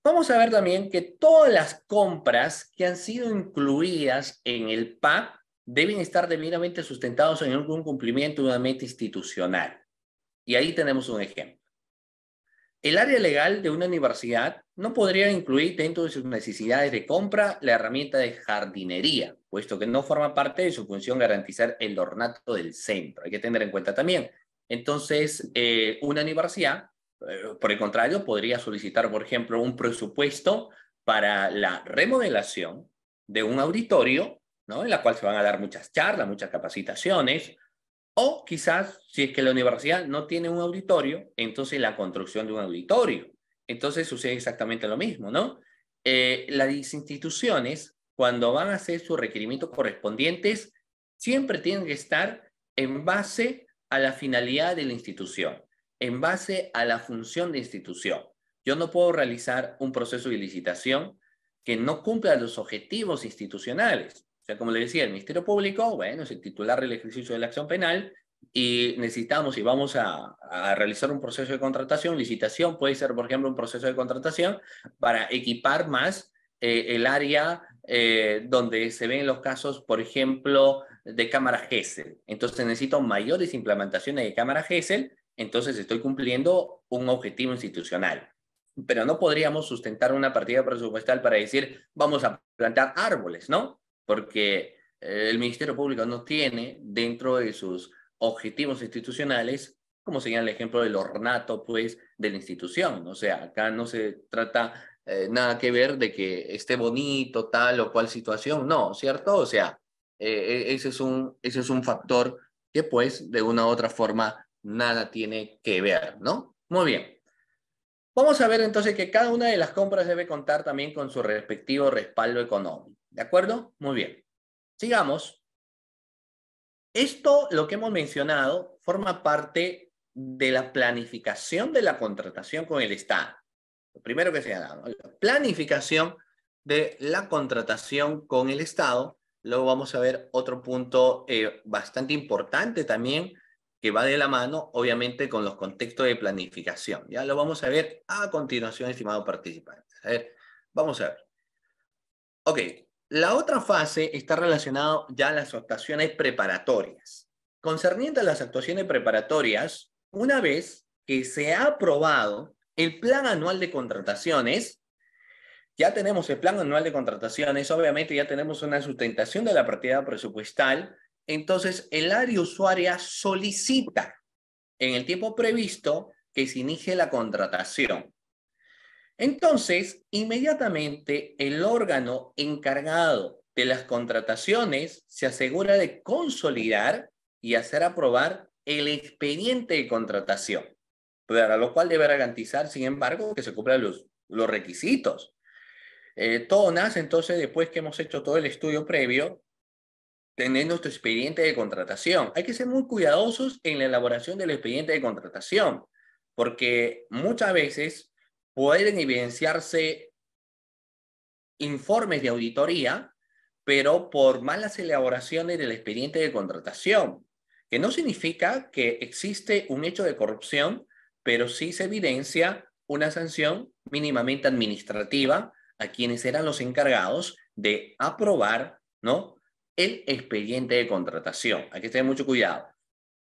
Vamos a ver también que todas las compras que han sido incluidas en el PAC deben estar debidamente sustentados en algún cumplimiento de una meta institucional. Y ahí tenemos un ejemplo. El área legal de una universidad no podría incluir dentro de sus necesidades de compra la herramienta de jardinería, puesto que no forma parte de su función garantizar el ornato del centro. Hay que tener en cuenta también. Entonces, eh, una universidad, eh, por el contrario, podría solicitar, por ejemplo, un presupuesto para la remodelación de un auditorio en la cual se van a dar muchas charlas, muchas capacitaciones, o quizás si es que la universidad no tiene un auditorio, entonces la construcción de un auditorio. Entonces sucede exactamente lo mismo, ¿no? Eh, las instituciones, cuando van a hacer sus requerimientos correspondientes, siempre tienen que estar en base a la finalidad de la institución, en base a la función de institución. Yo no puedo realizar un proceso de licitación que no cumpla los objetivos institucionales sea, como le decía, el Ministerio Público, bueno, es el titular del ejercicio de la acción penal y necesitamos y vamos a, a, realizar un proceso de contratación, licitación, puede ser, por ejemplo, un proceso de contratación para equipar más eh, el área eh, donde se ven los casos, por ejemplo, de cámara GESEL. Entonces necesito mayores implementaciones de cámara GESEL, entonces estoy cumpliendo un objetivo institucional. Pero no podríamos sustentar una partida presupuestal para decir, vamos a plantar árboles, ¿no? porque el Ministerio Público no tiene dentro de sus objetivos institucionales como sería el ejemplo del ornato, pues, de la institución. O sea, acá no se trata eh, nada que ver de que esté bonito tal o cual situación, no, ¿cierto? O sea, eh, e, ese, es un, ese es un factor que, pues, de una u otra forma, nada tiene que ver, ¿no? Muy bien. Vamos a ver entonces que cada una de las compras debe contar también con su respectivo respaldo económico. ¿De acuerdo? Muy bien. Sigamos. Esto, lo que hemos mencionado, forma parte de la planificación de la contratación con el Estado. Lo primero que se ha dado, la planificación de la contratación con el Estado. Luego vamos a ver otro punto eh, bastante importante también que va de la mano, obviamente, con los contextos de planificación. Ya lo vamos a ver a continuación, estimado participantes. A ver, vamos a ver. Ok, la otra fase está relacionada ya a las actuaciones preparatorias. Concerniente a las actuaciones preparatorias, una vez que se ha aprobado el plan anual de contrataciones, ya tenemos el plan anual de contrataciones, obviamente ya tenemos una sustentación de la partida presupuestal, entonces el área usuaria solicita en el tiempo previsto que se inicie la contratación. Entonces, inmediatamente el órgano encargado de las contrataciones se asegura de consolidar y hacer aprobar el expediente de contratación, para lo cual debe garantizar, sin embargo, que se cumplan los, requisitos. Eh, todo nace entonces después que hemos hecho todo el estudio previo, tener nuestro expediente de contratación. Hay que ser muy cuidadosos en la elaboración del expediente de contratación, porque muchas veces pueden evidenciarse informes de auditoría, pero por malas elaboraciones del expediente de contratación, que no significa que existe un hecho de corrupción, pero sí se evidencia una sanción mínimamente administrativa a quienes eran los encargados de aprobar, ¿no? El expediente de contratación. Hay que tener mucho cuidado,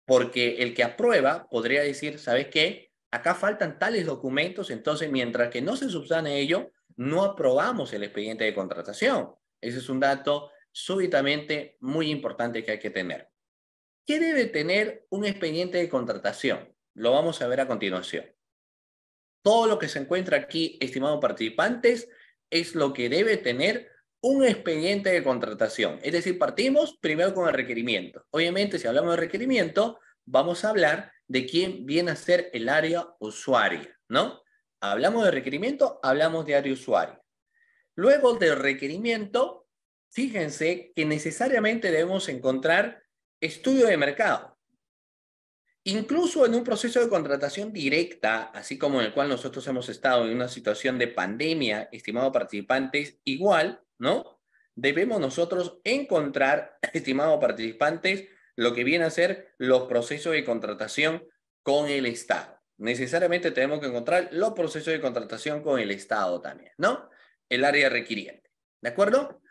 porque el que aprueba podría decir, ¿sabes qué? acá faltan tales documentos, entonces mientras que no se subsane ello, no aprobamos el expediente de contratación. Ese es un dato súbitamente muy importante que hay que tener. ¿Qué debe tener un expediente de contratación? Lo vamos a ver a continuación. Todo lo que se encuentra aquí, estimados participantes, es lo que debe tener un expediente de contratación. Es decir, partimos primero con el requerimiento. Obviamente, si hablamos de requerimiento, vamos a hablar de quién viene a ser el área usuaria, ¿no? Hablamos de requerimiento, hablamos de área usuaria. Luego del requerimiento, fíjense que necesariamente debemos encontrar estudio de mercado. Incluso en un proceso de contratación directa, así como en el cual nosotros hemos estado en una situación de pandemia, estimados participantes, igual, ¿no? Debemos nosotros encontrar, estimados participantes, lo que viene a ser los procesos de contratación con el Estado. Necesariamente tenemos que encontrar los procesos de contratación con el Estado también, ¿no? El área requiriente, ¿de acuerdo?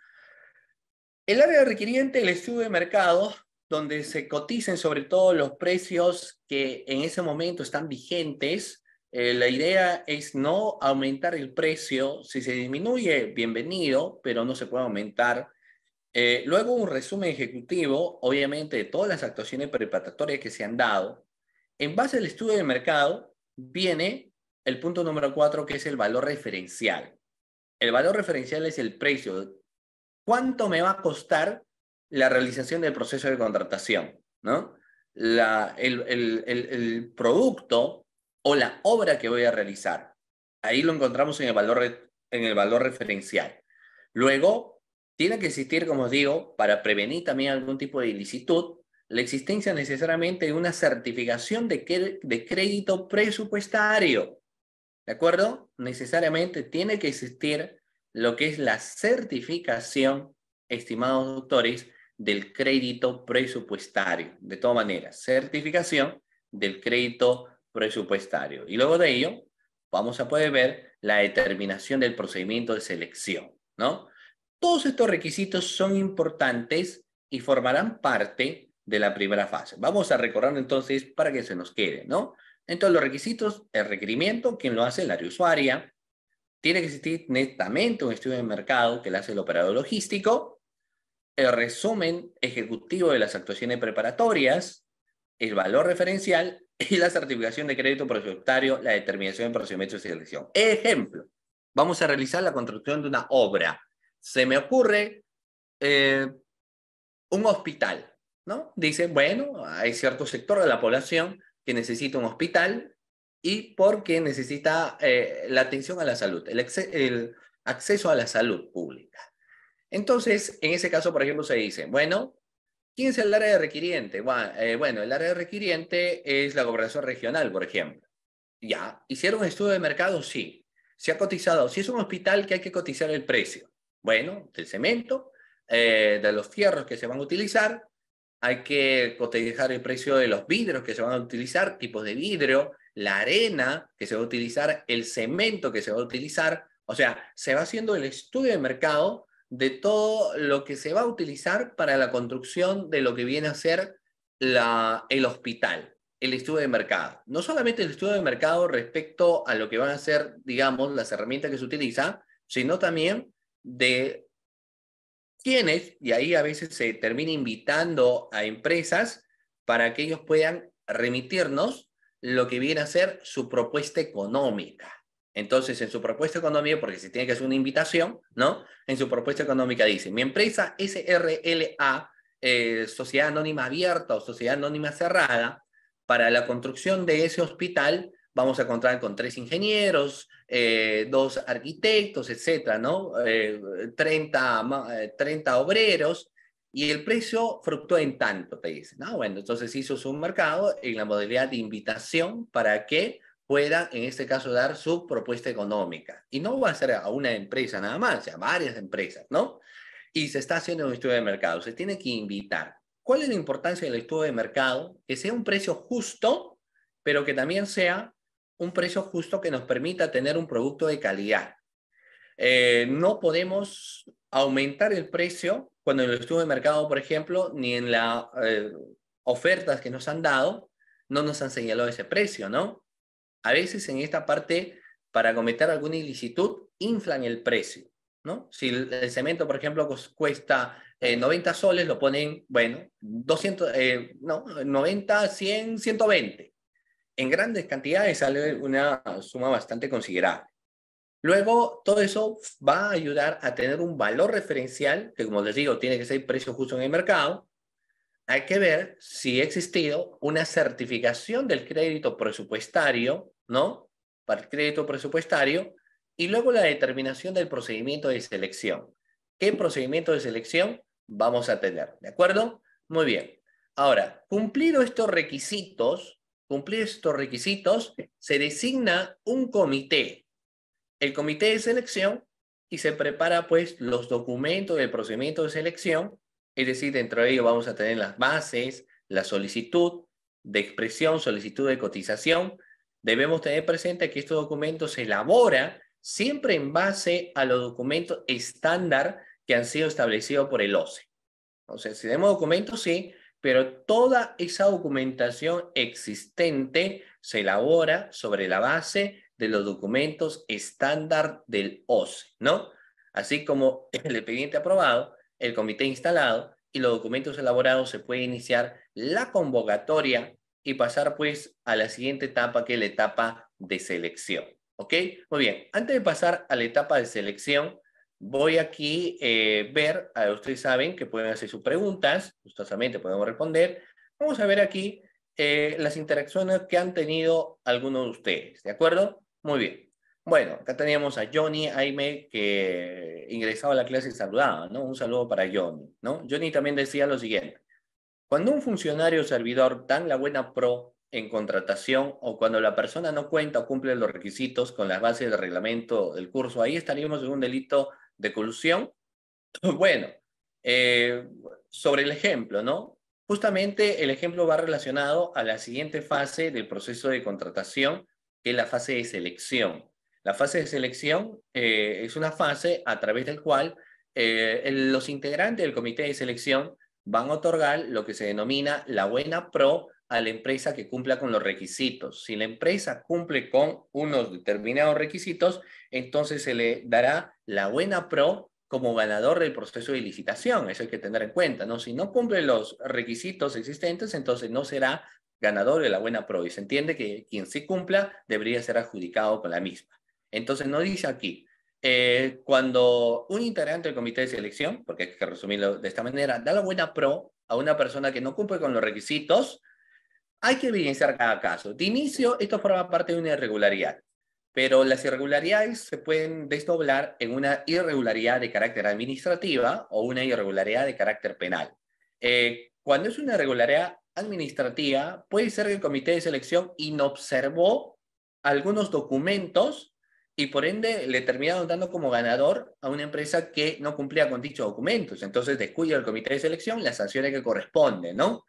El área requiriente, el estudio de mercado, donde se coticen sobre todo los precios que en ese momento están vigentes. Eh, la idea es no aumentar el precio. Si se disminuye, bienvenido, pero no se puede aumentar eh, luego un resumen ejecutivo, obviamente, de todas las actuaciones preparatorias que se han dado. En base al estudio de mercado viene el punto número cuatro, que es el valor referencial. El valor referencial es el precio. ¿Cuánto me va a costar la realización del proceso de contratación? ¿no? La, el, producto o la obra que voy a realizar. Ahí lo encontramos en el valor, en el valor referencial. Luego, tiene que existir, como os digo, para prevenir también algún tipo de ilicitud, la existencia necesariamente de una certificación de, crédito presupuestario. ¿De acuerdo? Necesariamente tiene que existir lo que es la certificación, estimados doctores, del crédito presupuestario. De todas maneras, certificación del crédito presupuestario. Y luego de ello, vamos a poder ver la determinación del procedimiento de selección, ¿no? Todos estos requisitos son importantes y formarán parte de la primera fase. Vamos a recorrer entonces para que se nos quede, ¿no? Entonces, los requisitos, el requerimiento, quien lo hace, el área usuaria. Tiene que existir netamente un estudio de mercado que lo hace el operador logístico. El resumen ejecutivo de las actuaciones preparatorias, el valor referencial y la certificación de crédito presupuestario, la determinación de procedimientos de selección. Ejemplo, vamos a realizar la construcción de una obra se me ocurre eh, un hospital, ¿no? Dice, bueno, hay cierto sector de la población que necesita un hospital y porque necesita eh, la atención a la salud, el, acceso a la salud pública. Entonces, en ese caso, por ejemplo, se dice, bueno, ¿Quién es el área de requiriente? Eh, bueno, el área de requiriente es la gobernación regional, por ejemplo. Ya, ¿hicieron un estudio de mercado? Sí. ¿Se ha cotizado? Si es un hospital que hay que cotizar el precio. Bueno, del cemento, eh, de los fierros que se van a utilizar, hay que cotejar el precio de los vidrios que se van a utilizar, tipos de vidrio, la arena que se va a utilizar, el cemento que se va a utilizar. O sea, se va haciendo el estudio de mercado de todo lo que se va a utilizar para la construcción de lo que viene a ser la, el hospital, el estudio de mercado. No solamente el estudio de mercado respecto a lo que van a ser, digamos, las herramientas que se utilizan, sino también de quienes, y ahí a veces se termina invitando a empresas para que ellos puedan remitirnos lo que viene a ser su propuesta económica. Entonces, en su propuesta económica, porque se tiene que hacer una invitación, ¿no? En su propuesta económica dice, mi empresa SRLA, eh, Sociedad Anónima Abierta o Sociedad Anónima Cerrada, para la construcción de ese hospital vamos a contar con tres ingenieros, eh, dos arquitectos, etcétera, ¿no? 30, eh, 30 eh, obreros, y el precio fructó en tanto, te dicen. No, bueno, entonces hizo su mercado en la modalidad de invitación para que pueda, en este caso, dar su propuesta económica. Y no va a ser a una empresa nada más, a varias empresas, ¿no? Y se está haciendo un estudio de mercado, se tiene que invitar. ¿Cuál es la importancia del estudio de mercado? Que sea un precio justo, pero que también sea un precio justo que nos permita tener un producto de calidad. Eh, no podemos aumentar el precio cuando en el estudio de mercado, por ejemplo, ni en las eh, ofertas que nos han dado, no nos han señalado ese precio, ¿no? A veces en esta parte, para cometer alguna ilicitud, inflan el precio, ¿no? Si el cemento, por ejemplo, cuesta 90 eh, soles, lo ponen, bueno, 200, no, 90, 100, 120 en grandes cantidades sale una suma bastante considerable. Luego, todo eso va a ayudar a tener un valor referencial, que como les digo, tiene que ser precio justo en el mercado. Hay que ver si ha existido una certificación del crédito presupuestario, ¿no? Para el crédito presupuestario, y luego la determinación del procedimiento de selección. ¿Qué procedimiento de selección vamos a tener? ¿De acuerdo? Muy bien. Ahora, cumplido estos requisitos, cumplir estos requisitos, se designa un comité. El comité de selección y se prepara pues los documentos del procedimiento de selección, es decir, dentro de ello vamos a tener las bases, la solicitud de expresión, solicitud de cotización. Debemos tener presente que estos documentos se elaboran siempre en base a los documentos estándar que han sido establecidos por el OCE. O sea, si tenemos documentos, sí, pero toda esa documentación existente se elabora sobre la base de los documentos estándar del OCE, ¿no? Así como el expediente aprobado, el comité instalado y los documentos elaborados, se puede iniciar la convocatoria y pasar pues a la siguiente etapa, que es la etapa de selección, ¿ok? Muy bien, antes de pasar a la etapa de selección, voy aquí eh, a ver, a ustedes saben que pueden hacer sus preguntas, gustosamente podemos responder. Vamos a ver aquí eh, las interacciones que han tenido algunos de ustedes, ¿de acuerdo? Muy bien. Bueno, acá teníamos a Johnny Aime que ingresaba a la clase y saludaba, ¿no? Un saludo para Johnny, ¿no? Johnny también decía lo siguiente. Cuando un funcionario o servidor dan la buena pro en contratación o cuando la persona no cuenta o cumple los requisitos con las bases del reglamento del curso, ahí estaríamos en un delito de colusión. Bueno, eh, sobre el ejemplo, ¿no? Justamente el ejemplo va relacionado a la siguiente fase del proceso de contratación, que es la fase de selección. La fase de selección eh, es una fase a través del cual eh, los integrantes del comité de selección van a otorgar lo que se denomina la buena pro a la empresa que cumpla con los requisitos. Si la empresa cumple con unos determinados requisitos, entonces se le dará la buena pro como ganador del proceso de licitación. Eso hay que tener en cuenta, ¿no? Si no cumple los requisitos existentes, entonces no será ganador de la buena pro y se entiende que quien sí cumpla debería ser adjudicado con la misma. Entonces no dice aquí, eh, cuando un integrante del comité de selección, porque hay que resumirlo de esta manera, da la buena pro a una persona que no cumple con los requisitos, hay que evidenciar cada caso. De inicio, esto forma parte de una irregularidad, pero las irregularidades se pueden desdoblar en una irregularidad de carácter administrativa o una irregularidad de carácter penal. Eh, cuando es una irregularidad administrativa, puede ser que el comité de selección inobservó algunos documentos y por ende le terminaron dando como ganador a una empresa que no cumplía con dichos documentos. Entonces descuida el comité de selección las sanciones que corresponden, ¿no?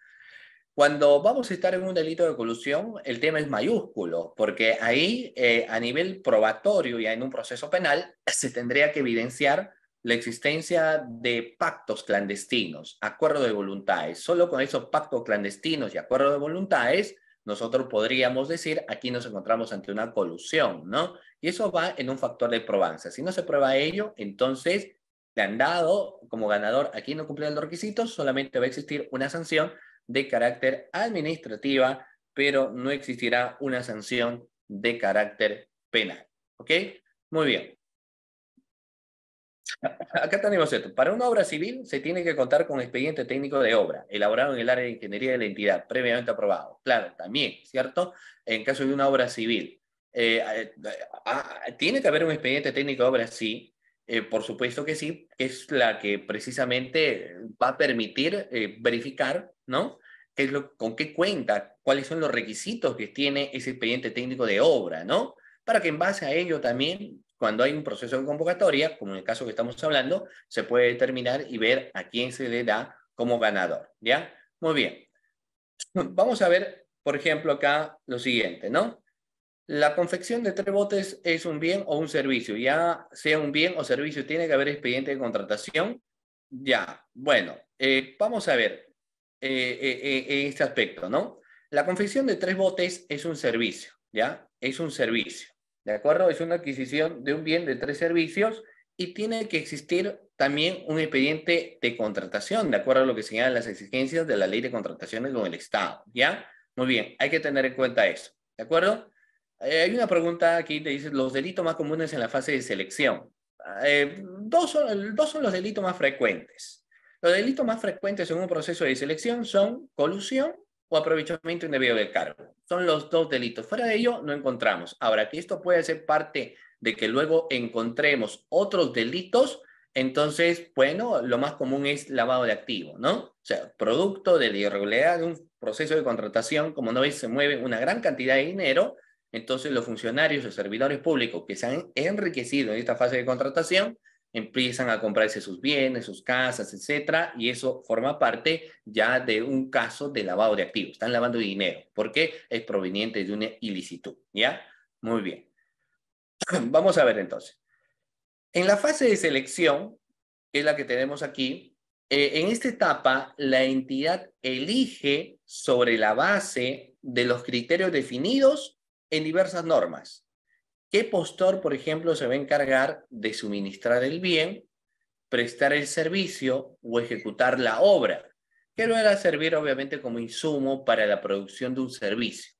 Cuando vamos a estar en un delito de colusión, el tema es mayúsculo, porque ahí eh, a nivel probatorio y en un proceso penal se tendría que evidenciar la existencia de pactos clandestinos, acuerdos de voluntades. Solo con esos pactos clandestinos y acuerdos de voluntades, nosotros podríamos decir, aquí nos encontramos ante una colusión, ¿no? Y eso va en un factor de probanza. Si no se prueba ello, entonces le han dado como ganador, aquí no cumplen los requisitos, solamente va a existir una sanción de carácter administrativa, pero no existirá una sanción de carácter penal. ¿Ok? Muy bien. Acá tenemos esto. Para una obra civil se tiene que contar con expediente técnico de obra, elaborado en el área de ingeniería de la entidad, previamente aprobado. Claro, también, ¿cierto? En caso de una obra civil. Eh, eh, ah, ¿Tiene que haber un expediente técnico de obra? Sí, eh, por supuesto que sí, es la que precisamente va a permitir eh, verificar, ¿no? es lo, ¿Con qué cuenta? ¿Cuáles son los requisitos que tiene ese expediente técnico de obra, ¿no? Para que en base a ello también, cuando hay un proceso de convocatoria, como en el caso que estamos hablando, se puede determinar y ver a quién se le da como ganador, ¿ya? Muy bien. Vamos a ver, por ejemplo, acá lo siguiente, ¿no? La confección de tres botes es un bien o un servicio. Ya sea un bien o servicio, tiene que haber expediente de contratación. Ya, bueno, eh, vamos a ver eh, eh, en este aspecto, ¿no? La confección de tres botes es un servicio, ¿ya? Es un servicio, ¿de acuerdo? Es una adquisición de un bien de tres servicios y tiene que existir también un expediente de contratación, de acuerdo lo que señalan las exigencias de la ley de contrataciones con el Estado, ¿ya? Muy bien, hay que tener en cuenta eso, ¿de acuerdo? Eh, hay una pregunta aquí te dice, los delitos más comunes en la fase de selección. Ah, eh, dos, son, los delitos más frecuentes. Los delitos más frecuentes en un proceso de selección son colusión o aprovechamiento indebido del cargo. Son los dos delitos. Fuera de ello, no encontramos. Ahora, que esto puede ser parte de que luego encontremos otros delitos, entonces, bueno, lo más común es lavado de activos, ¿no? O sea, producto de la irregularidad de un proceso de contratación, como no veis, se mueve una gran cantidad de dinero, entonces los funcionarios o servidores públicos que se han enriquecido en esta fase de contratación empiezan a comprarse sus bienes, sus casas, etcétera, y eso forma parte ya de un caso de lavado de activos. Están lavando dinero porque es proveniente de una ilicitud, ¿ya? Muy bien. Vamos a ver entonces. En la fase de selección, que es la que tenemos aquí, eh, en esta etapa la entidad elige sobre la base de los criterios definidos en diversas normas. ¿Qué postor, por ejemplo, se va a encargar de suministrar el bien, prestar el servicio o ejecutar la obra? Que no era servir, obviamente, como insumo para la producción de un servicio.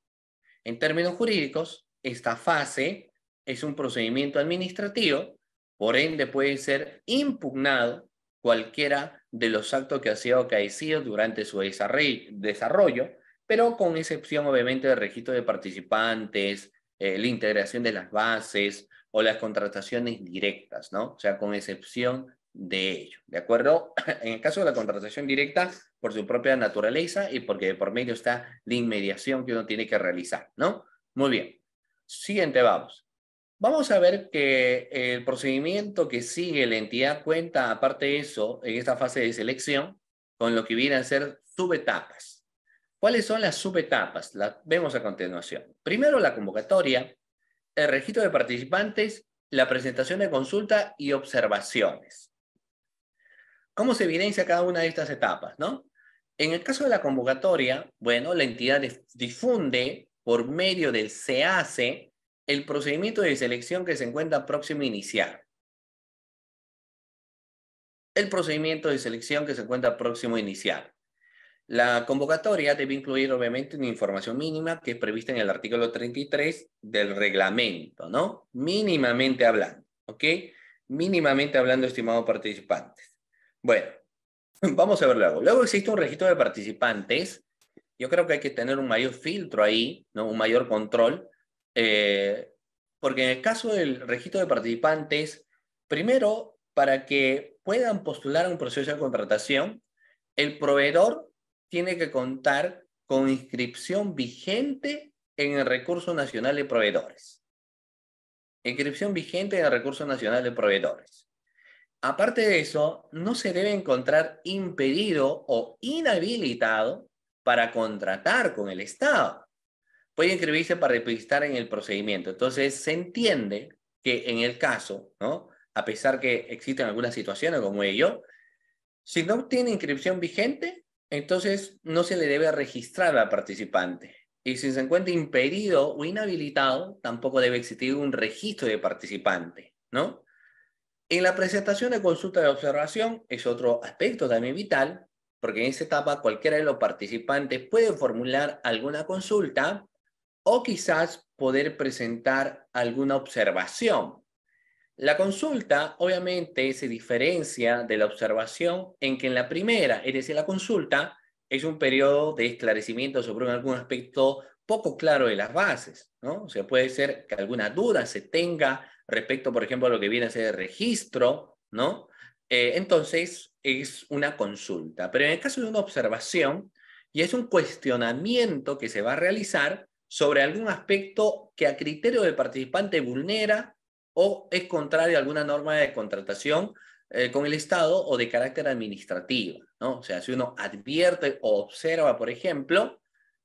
En términos jurídicos, esta fase es un procedimiento administrativo, por ende puede ser impugnado cualquiera de los actos que ha sido acaecido durante su desarrollo, pero con excepción obviamente del registro de participantes, eh, la integración de las bases o las contrataciones directas, ¿no? O sea, con excepción de ello, ¿de acuerdo? En el caso de la contratación directa, por su propia naturaleza y porque por medio está la inmediación que uno tiene que realizar, ¿no? Muy bien. Siguiente, vamos. Vamos a ver que el procedimiento que sigue la entidad cuenta, aparte de eso, en esta fase de selección, con lo que vienen a ser subetapas. ¿Cuáles son las subetapas? Las vemos a continuación. Primero la convocatoria, el registro de participantes, la presentación de consulta y observaciones. ¿Cómo se evidencia cada una de estas etapas? ¿no? En el caso de la convocatoria, bueno, la entidad difunde por medio del CACE el procedimiento de selección que se encuentra próximo a iniciar. El procedimiento de selección que se encuentra próximo a iniciar. La convocatoria debe incluir obviamente una información mínima que es prevista en el artículo 33 del reglamento, ¿no? Mínimamente hablando, ¿ok? Mínimamente hablando, estimados participantes. Bueno, vamos a ver luego. Luego existe un registro de participantes. Yo creo que hay que tener un mayor filtro ahí, ¿no? Un mayor control. Eh, porque en el caso del registro de participantes, primero, para que puedan postular un proceso de contratación, el proveedor tiene que contar con inscripción vigente en el Recurso Nacional de Proveedores. Inscripción vigente en el Recurso Nacional de Proveedores. Aparte de eso, no se debe encontrar impedido o inhabilitado para contratar con el Estado. Puede inscribirse para registrar en el procedimiento. Entonces, se entiende que en el caso, ¿no? a pesar que existen algunas situaciones como ello, si no tiene inscripción vigente, entonces no se le debe registrar al participante. Y si se encuentra impedido o inhabilitado, tampoco debe existir un registro de participante, ¿no? En la presentación de consulta de observación es otro aspecto también vital, porque en esta etapa cualquiera de los participantes puede formular alguna consulta o quizás poder presentar alguna observación la consulta obviamente se diferencia de la observación en que en la primera, es decir, la consulta es un periodo de esclarecimiento sobre algún aspecto poco claro de las bases, ¿no? O sea, puede ser que alguna duda se tenga respecto, por ejemplo, a lo que viene a ser el registro, ¿no? Eh, entonces, es una consulta. Pero en el caso de una observación, y es un cuestionamiento que se va a realizar sobre algún aspecto que a criterio del participante vulnera o es contrario a alguna norma de contratación eh, con el Estado o de carácter administrativo, ¿no? O sea, si uno advierte o observa, por ejemplo,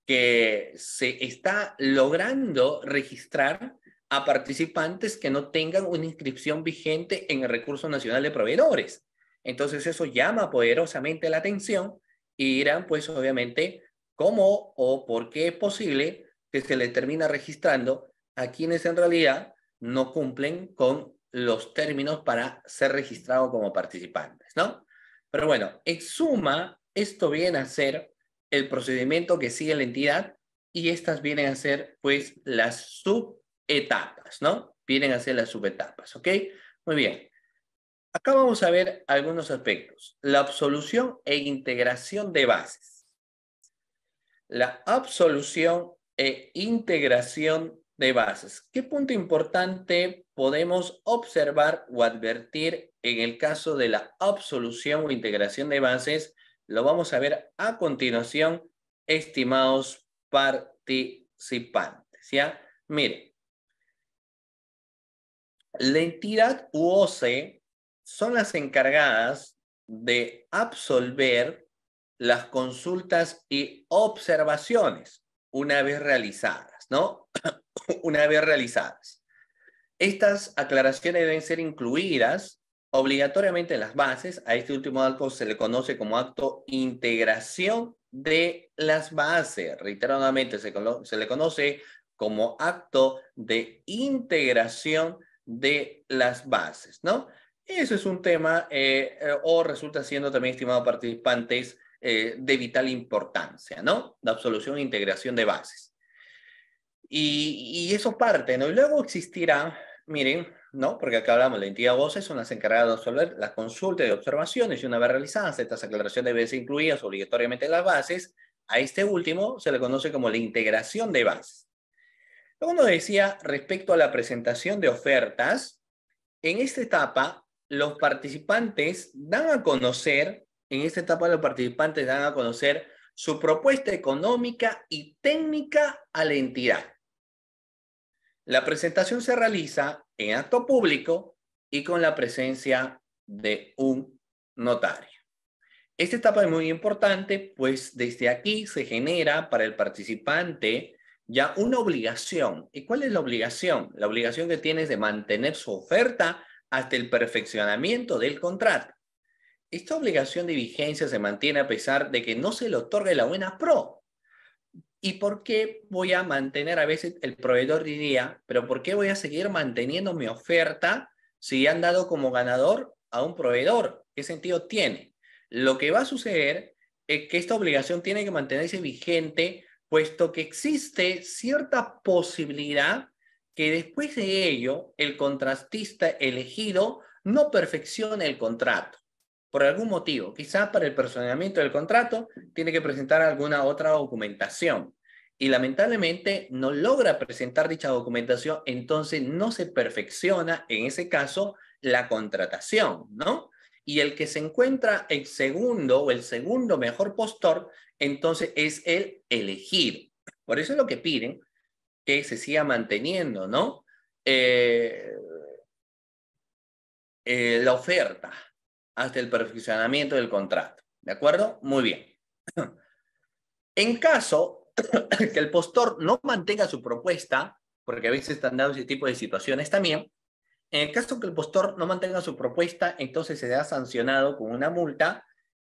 que se está logrando registrar a participantes que no tengan una inscripción vigente en el Recurso Nacional de Proveedores. Entonces eso llama poderosamente la atención y dirán, pues obviamente, cómo o por qué es posible que se le termina registrando a quienes en realidad no cumplen con los términos para ser registrados como participantes, ¿no? Pero bueno, en suma, esto viene a ser el procedimiento que sigue la entidad y estas vienen a ser pues las subetapas, ¿no? Vienen a ser las subetapas, ¿ok? Muy bien. Acá vamos a ver algunos aspectos. La absolución e integración de bases. La absolución e integración bases. ¿Qué punto importante podemos observar o advertir en el caso de la absolución o integración de bases? Lo vamos a ver a continuación, estimados participantes. ¿ya? Miren, la entidad UOC son las encargadas de absolver las consultas y observaciones una vez realizadas, ¿no? una vez realizadas. Estas aclaraciones deben ser incluidas obligatoriamente en las bases. A este último acto se le conoce como acto integración de las bases. Reiteradamente se, se le conoce como acto de integración de las bases, ¿no? Eso es un tema eh, eh, o resulta siendo también, estimados participantes, eh, de vital importancia, ¿no? La absolución e integración de bases. Y, eso parte, ¿no? Y luego existirá, miren, ¿no? Porque acá hablamos, la entidad voces son las encargadas de resolver las consultas y observaciones y una vez realizadas estas aclaraciones deben ser incluidas obligatoriamente en las bases. A este último se le conoce como la integración de bases. Luego nos decía respecto a la presentación de ofertas, en esta etapa los participantes dan a conocer, en esta etapa los participantes dan a conocer su propuesta económica y técnica a la entidad. La presentación se realiza en acto público y con la presencia de un notario. Esta etapa es muy importante, pues desde aquí se genera para el participante ya una obligación. ¿Y cuál es la obligación? La obligación que tienes de mantener su oferta hasta el perfeccionamiento del contrato. Esta obligación de vigencia se mantiene a pesar de que no se le otorgue la buena pro, ¿Y por qué voy a mantener, a veces el proveedor diría, pero por qué voy a seguir manteniendo mi oferta si han dado como ganador a un proveedor? ¿Qué sentido tiene? Lo que va a suceder es que esta obligación tiene que mantenerse vigente, puesto que existe cierta posibilidad que después de ello el contratista elegido no perfeccione el contrato por algún motivo, quizás para el personamiento del contrato, tiene que presentar alguna otra documentación y lamentablemente no logra presentar dicha documentación, entonces no se perfecciona en ese caso la contratación, ¿no? Y el que se encuentra el segundo o el segundo mejor postor, entonces es el elegir. Por eso es lo que piden que se siga manteniendo, ¿no? Eh, eh, la oferta, hasta el perfeccionamiento del contrato. ¿De acuerdo? Muy bien. En caso que el postor no mantenga su propuesta, porque a veces están dados ese tipo de situaciones también, en el caso que el postor no mantenga su propuesta, entonces se da sancionado con una multa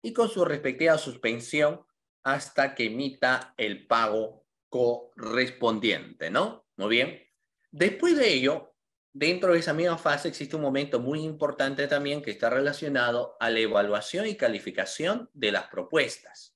y con su respectiva suspensión hasta que emita el pago correspondiente, ¿no? Muy bien. Después de ello, Dentro de esa misma fase existe un momento muy importante también que está relacionado a la evaluación y calificación de las propuestas.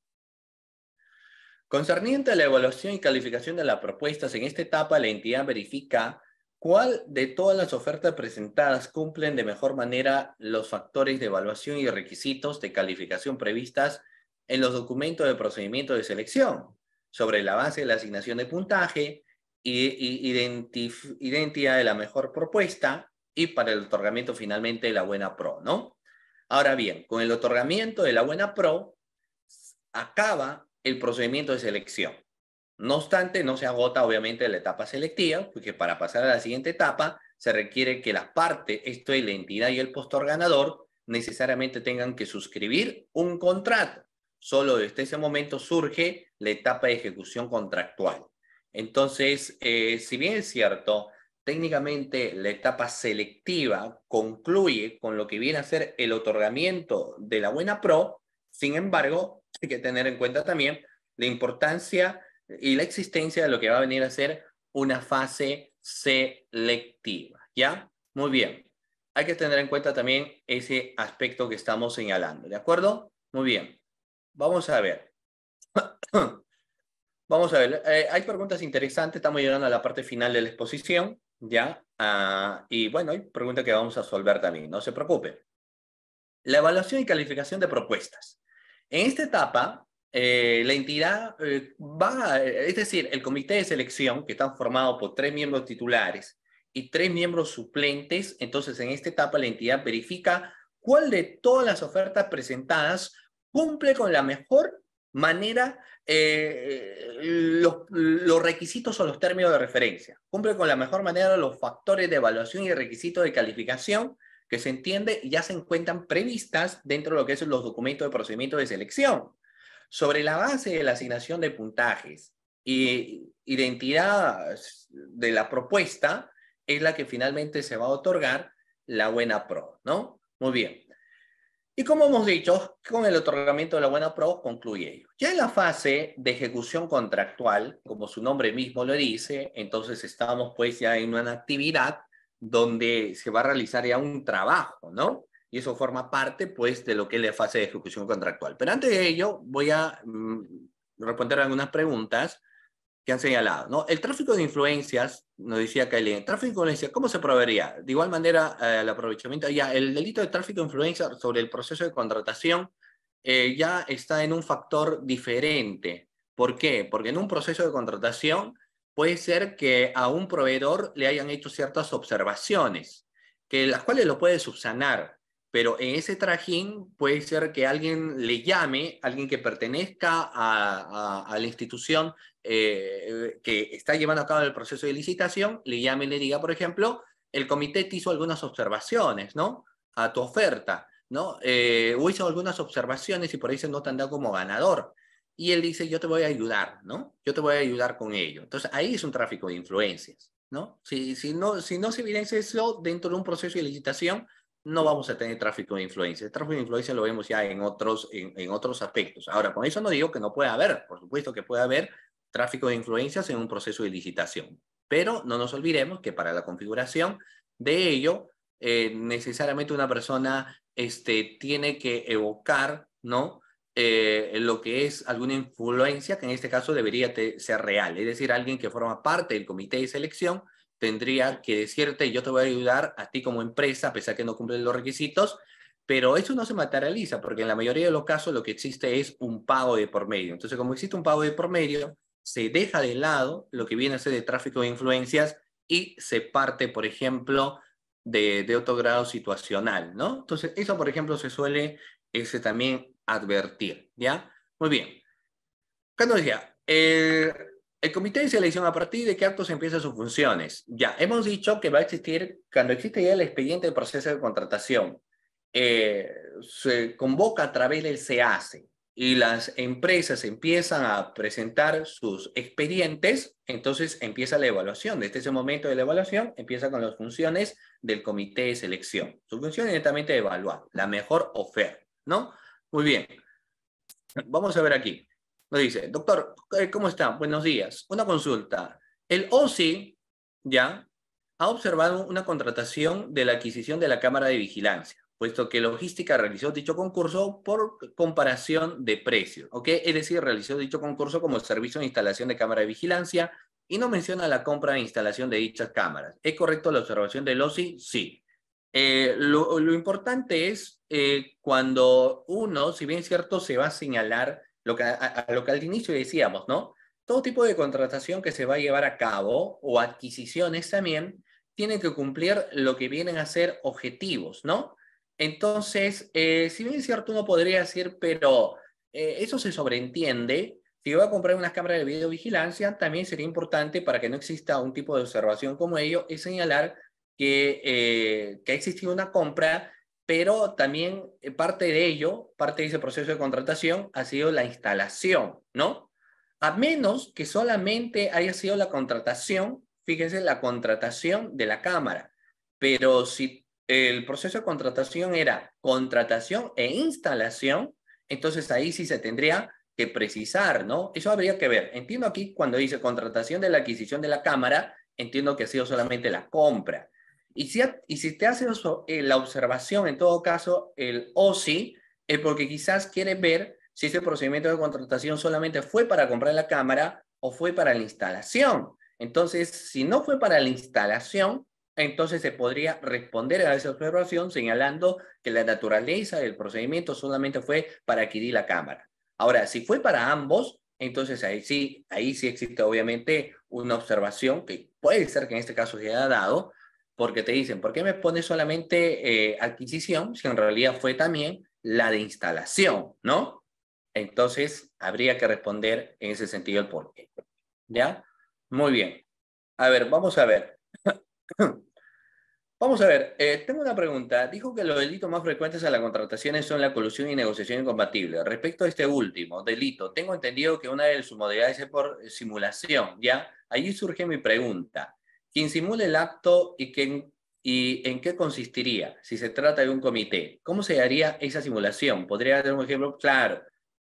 Concerniente a la evaluación y calificación de las propuestas, en esta etapa la entidad verifica cuál de todas las ofertas presentadas cumplen de mejor manera los factores de evaluación y requisitos de calificación previstas en los documentos de procedimiento de selección, sobre la base de la asignación de puntaje, identidad de la mejor propuesta y para el otorgamiento finalmente de la buena pro, ¿no? Ahora bien, con el otorgamiento de la buena pro, acaba el procedimiento de selección. No obstante, no se agota obviamente la etapa selectiva, porque para pasar a la siguiente etapa se requiere que las partes, esto es la entidad y el postor ganador, necesariamente tengan que suscribir un contrato. Solo desde ese momento surge la etapa de ejecución contractual. Entonces, eh, si bien es cierto, técnicamente la etapa selectiva concluye con lo que viene a ser el otorgamiento de la buena pro, sin embargo, hay que tener en cuenta también la importancia y la existencia de lo que va a venir a ser una fase selectiva, ¿ya? Muy bien. Hay que tener en cuenta también ese aspecto que estamos señalando, ¿de acuerdo? Muy bien. Vamos a ver. Vamos a ver, eh, hay preguntas interesantes, estamos llegando a la parte final de la exposición, ¿ya? Ah, y bueno, hay preguntas que vamos a resolver también, no se preocupe. La evaluación y calificación de propuestas. En esta etapa, eh, la entidad eh, va, es decir, el comité de selección, que está formado por tres miembros titulares y tres miembros suplentes, entonces en esta etapa la entidad verifica cuál de todas las ofertas presentadas cumple con la mejor manera eh, los, requisitos son los términos de referencia. Cumple con la mejor manera los factores de evaluación y requisitos de calificación que se entiende y ya se encuentran previstas dentro de lo que son los documentos de procedimiento de selección. Sobre la base de la asignación de puntajes y identidad de la propuesta es la que finalmente se va a otorgar la buena pro, ¿no? Muy bien. Y como hemos dicho, con el otorgamiento de la buena pro concluye ello. Ya en la fase de ejecución contractual, como su nombre mismo lo dice, entonces estamos pues ya en una actividad donde se va a realizar ya un trabajo, ¿no? Y eso forma parte pues de lo que es la fase de ejecución contractual. Pero antes de ello voy a mm, responder algunas preguntas que han señalado. ¿no? El tráfico de influencias, nos decía que el tráfico de influencias, ¿cómo se proveería? De igual manera, eh, el aprovechamiento, ya el delito de tráfico de influencias sobre el proceso de contratación eh, ya está en un factor diferente. ¿Por qué? Porque en un proceso de contratación puede ser que a un proveedor le hayan hecho ciertas observaciones, que las cuales lo puede subsanar, pero en ese trajín puede ser que alguien le llame, alguien que pertenezca a la institución eh, que está llevando a cabo el proceso de licitación le llame y le diga, por ejemplo, el comité te hizo algunas observaciones, ¿no? A tu oferta, ¿no? Eh, o hizo algunas observaciones y por ahí se no te dado como ganador. Y él dice, yo te voy a ayudar, ¿no? Yo te voy a ayudar con ello. Entonces, ahí es un tráfico de influencias, ¿no? Si, si, no, si no se evidencia eso dentro de un proceso de licitación, no vamos a tener tráfico de influencias. El tráfico de influencias lo vemos ya en otros, en, en otros aspectos. Ahora, con eso no digo que no pueda haber, por supuesto que puede haber, tráfico de influencias en un proceso de licitación. Pero no nos olvidemos que para la configuración de ello, eh, necesariamente una persona este, tiene que evocar, ¿no? Eh, lo que es alguna influencia que en este caso debería ser real, es decir, alguien que forma parte del comité de selección tendría que decirte yo te voy a ayudar a ti como empresa a pesar que no cumplen los requisitos, pero eso no se materializa porque en la mayoría de los casos lo que existe es un pago de por medio. Entonces, como existe un pago de por medio, se deja de lado lo que viene a ser de tráfico de influencias y se parte, por ejemplo, de, otro grado situacional, ¿no? Entonces, eso, por ejemplo, se suele ese, también advertir, ¿ya? Muy bien. ¿Qué nos decía? El, comité de selección, ¿a partir de qué actos empieza sus funciones? Ya, hemos dicho que va a existir, cuando existe ya el expediente de proceso de contratación, eh, se convoca a través del CACE y las empresas empiezan a presentar sus expedientes, entonces empieza la evaluación. Desde ese momento de la evaluación empieza con las funciones del comité de selección. Su función es netamente evaluar la mejor oferta, ¿no? Muy bien. Vamos a ver aquí. Nos dice, doctor, eh, ¿cómo está? Buenos días. Una consulta. El OSI ya ha observado una contratación de la adquisición de la cámara de vigilancia puesto que Logística realizó dicho concurso por comparación de precios, ¿ok? Es decir, realizó dicho concurso como servicio de instalación de cámara de vigilancia y no menciona la compra e instalación de dichas cámaras. ¿Es correcto la observación de losi? Sí. Eh, lo, importante es eh, cuando uno, si bien es cierto, se va a señalar lo que, lo que al inicio decíamos, ¿no? Todo tipo de contratación que se va a llevar a cabo o adquisiciones también tiene que cumplir lo que vienen a ser objetivos, ¿no? Entonces, eh, si bien es cierto, uno podría decir, pero eh, eso se sobreentiende. Si voy a comprar unas cámaras de videovigilancia, también sería importante para que no exista un tipo de observación como ello, es señalar que, eh, que ha existido una compra, pero también parte de ello, parte de ese proceso de contratación, ha sido la instalación, ¿no? A menos que solamente haya sido la contratación, fíjense, la contratación de la cámara. Pero si el proceso de contratación era contratación e instalación, entonces ahí sí se tendría que precisar, ¿no? Eso habría que ver. Entiendo aquí cuando dice contratación de la adquisición de la cámara, entiendo que ha sido solamente la compra. Y si, y si te hace eh, la observación, en todo caso, el OSI, es porque quizás quiere ver si ese procedimiento de contratación solamente fue para comprar la cámara o fue para la instalación. Entonces, si no fue para la instalación, entonces se podría responder a esa observación señalando que la naturaleza del procedimiento solamente fue para adquirir la cámara. Ahora, si fue para ambos, entonces ahí sí, ahí sí existe obviamente una observación que puede ser que en este caso se haya dado, porque te dicen, ¿por qué me pone solamente eh, adquisición si en realidad fue también la de instalación, ¿no? Entonces, habría que responder en ese sentido el por qué. ¿Ya? Muy bien. A ver, vamos a ver. Vamos a ver, eh, tengo una pregunta. Dijo que los delitos más frecuentes a las contrataciones son la colusión y negociación incompatible. Respecto a este último delito, tengo entendido que una de sus modalidades es por simulación, ¿ya? Allí surge mi pregunta. ¿Quién simula el acto y, quién, y en qué consistiría si se trata de un comité? ¿Cómo se haría esa simulación? ¿Podría dar un ejemplo? Claro.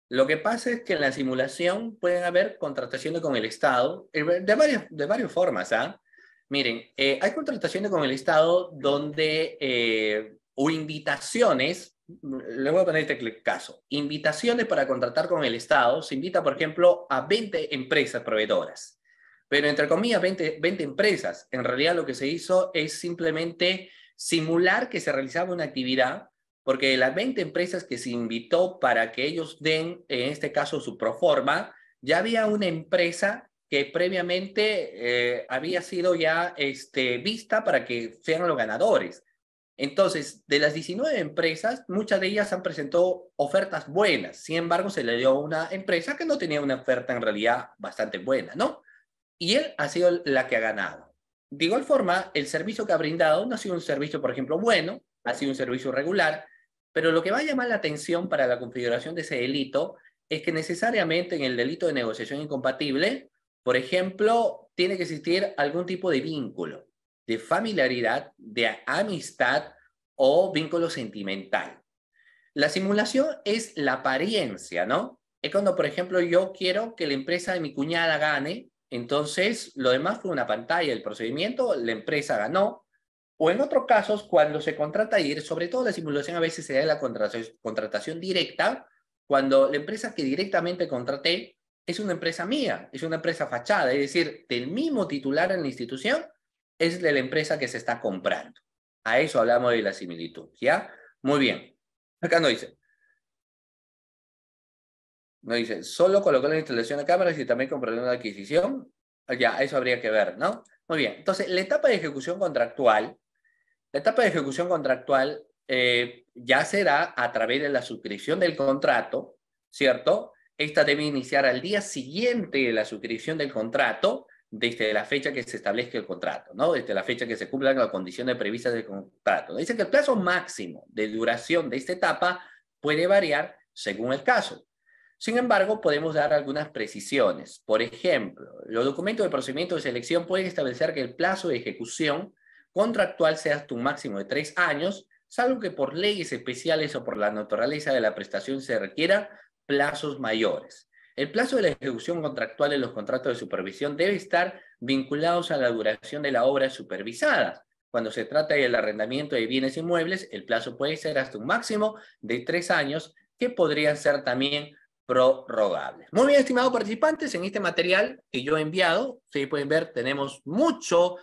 Lo que pasa es que en la simulación pueden haber contrataciones con el Estado eh, de, varias, de varias formas, ¿ah? Miren, eh, hay contrataciones con el Estado donde, eh, o invitaciones, le voy a poner este caso, invitaciones para contratar con el Estado, se invita, por ejemplo, a 20 empresas proveedoras, pero entre comillas, 20, 20 empresas. En realidad lo que se hizo es simplemente simular que se realizaba una actividad, porque de las 20 empresas que se invitó para que ellos den, en este caso, su proforma, ya había una empresa que previamente eh, había sido ya este, vista para que sean los ganadores. Entonces, de las 19 empresas, muchas de ellas han presentado ofertas buenas. Sin embargo, se le dio a una empresa que no tenía una oferta en realidad bastante buena, ¿no? Y él ha sido la que ha ganado. De igual forma, el servicio que ha brindado no ha sido un servicio, por ejemplo, bueno, ha sido un servicio regular, pero lo que va a llamar la atención para la configuración de ese delito es que necesariamente en el delito de negociación incompatible por ejemplo, tiene que existir algún tipo de vínculo, de familiaridad, de amistad o vínculo sentimental. La simulación es la apariencia, ¿no? Es cuando, por ejemplo, yo quiero que la empresa de mi cuñada gane, entonces lo demás fue una pantalla, el procedimiento, la empresa ganó. O en otros casos, cuando se contrata ir, sobre todo la simulación a veces se da la contratación, contratación directa, cuando la empresa que directamente contraté es una empresa mía, es una empresa fachada, es decir, del mismo titular en la institución es de la empresa que se está comprando. A eso hablamos de la similitud, ¿ya? Muy bien. Acá no dice. No dice, solo colocó la instalación de cámaras y también compró una adquisición. Ya, eso habría que ver, ¿no? Muy bien. Entonces, la etapa de ejecución contractual, la etapa de ejecución contractual eh, ya será a través de la suscripción del contrato, ¿cierto? Esta debe iniciar al día siguiente de la suscripción del contrato, desde la fecha que se establezca el contrato, ¿no? Desde la fecha que se cumplan las condiciones previstas del contrato. Dice que el plazo máximo de duración de esta etapa puede variar según el caso. Sin embargo, podemos dar algunas precisiones. Por ejemplo, los documentos de procedimiento de selección pueden establecer que el plazo de ejecución contractual sea hasta un máximo de tres años, salvo que por leyes especiales o por la naturaleza de la prestación se requiera plazos mayores. El plazo de la ejecución contractual en los contratos de supervisión debe estar vinculados a la duración de la obra supervisada. Cuando se trata del arrendamiento de bienes inmuebles, el plazo puede ser hasta un máximo de tres años, que podrían ser también prorrogables. Muy bien, estimados participantes, en este material que yo he enviado, ustedes pueden ver, tenemos mucho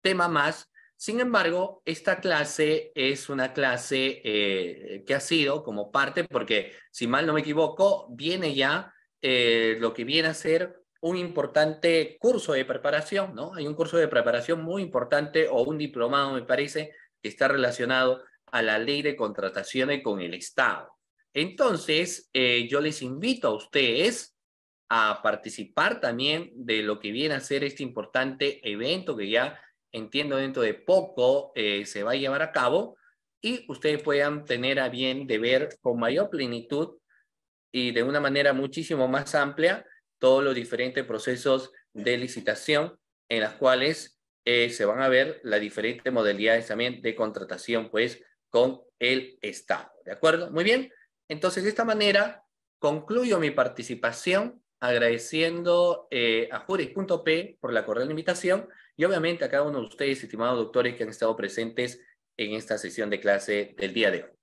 tema más sin embargo, esta clase es una clase eh, que ha sido como parte, porque si mal no me equivoco, viene ya eh, lo que viene a ser un importante curso de preparación, ¿no? Hay un curso de preparación muy importante o un diplomado, me parece, que está relacionado a la ley de contrataciones con el Estado. Entonces, eh, yo les invito a ustedes a participar también de lo que viene a ser este importante evento que ya entiendo dentro de poco eh, se va a llevar a cabo y ustedes puedan tener a bien de ver con mayor plenitud y de una manera muchísimo más amplia todos los diferentes procesos de licitación en las cuales eh, se van a ver las diferentes modalidades también de contratación pues con el Estado. ¿De acuerdo? Muy bien. Entonces, de esta manera concluyo mi participación agradeciendo eh, a Juris.p por la cordial invitación y obviamente a cada uno de ustedes, estimados doctores, que han estado presentes en esta sesión de clase del día de hoy.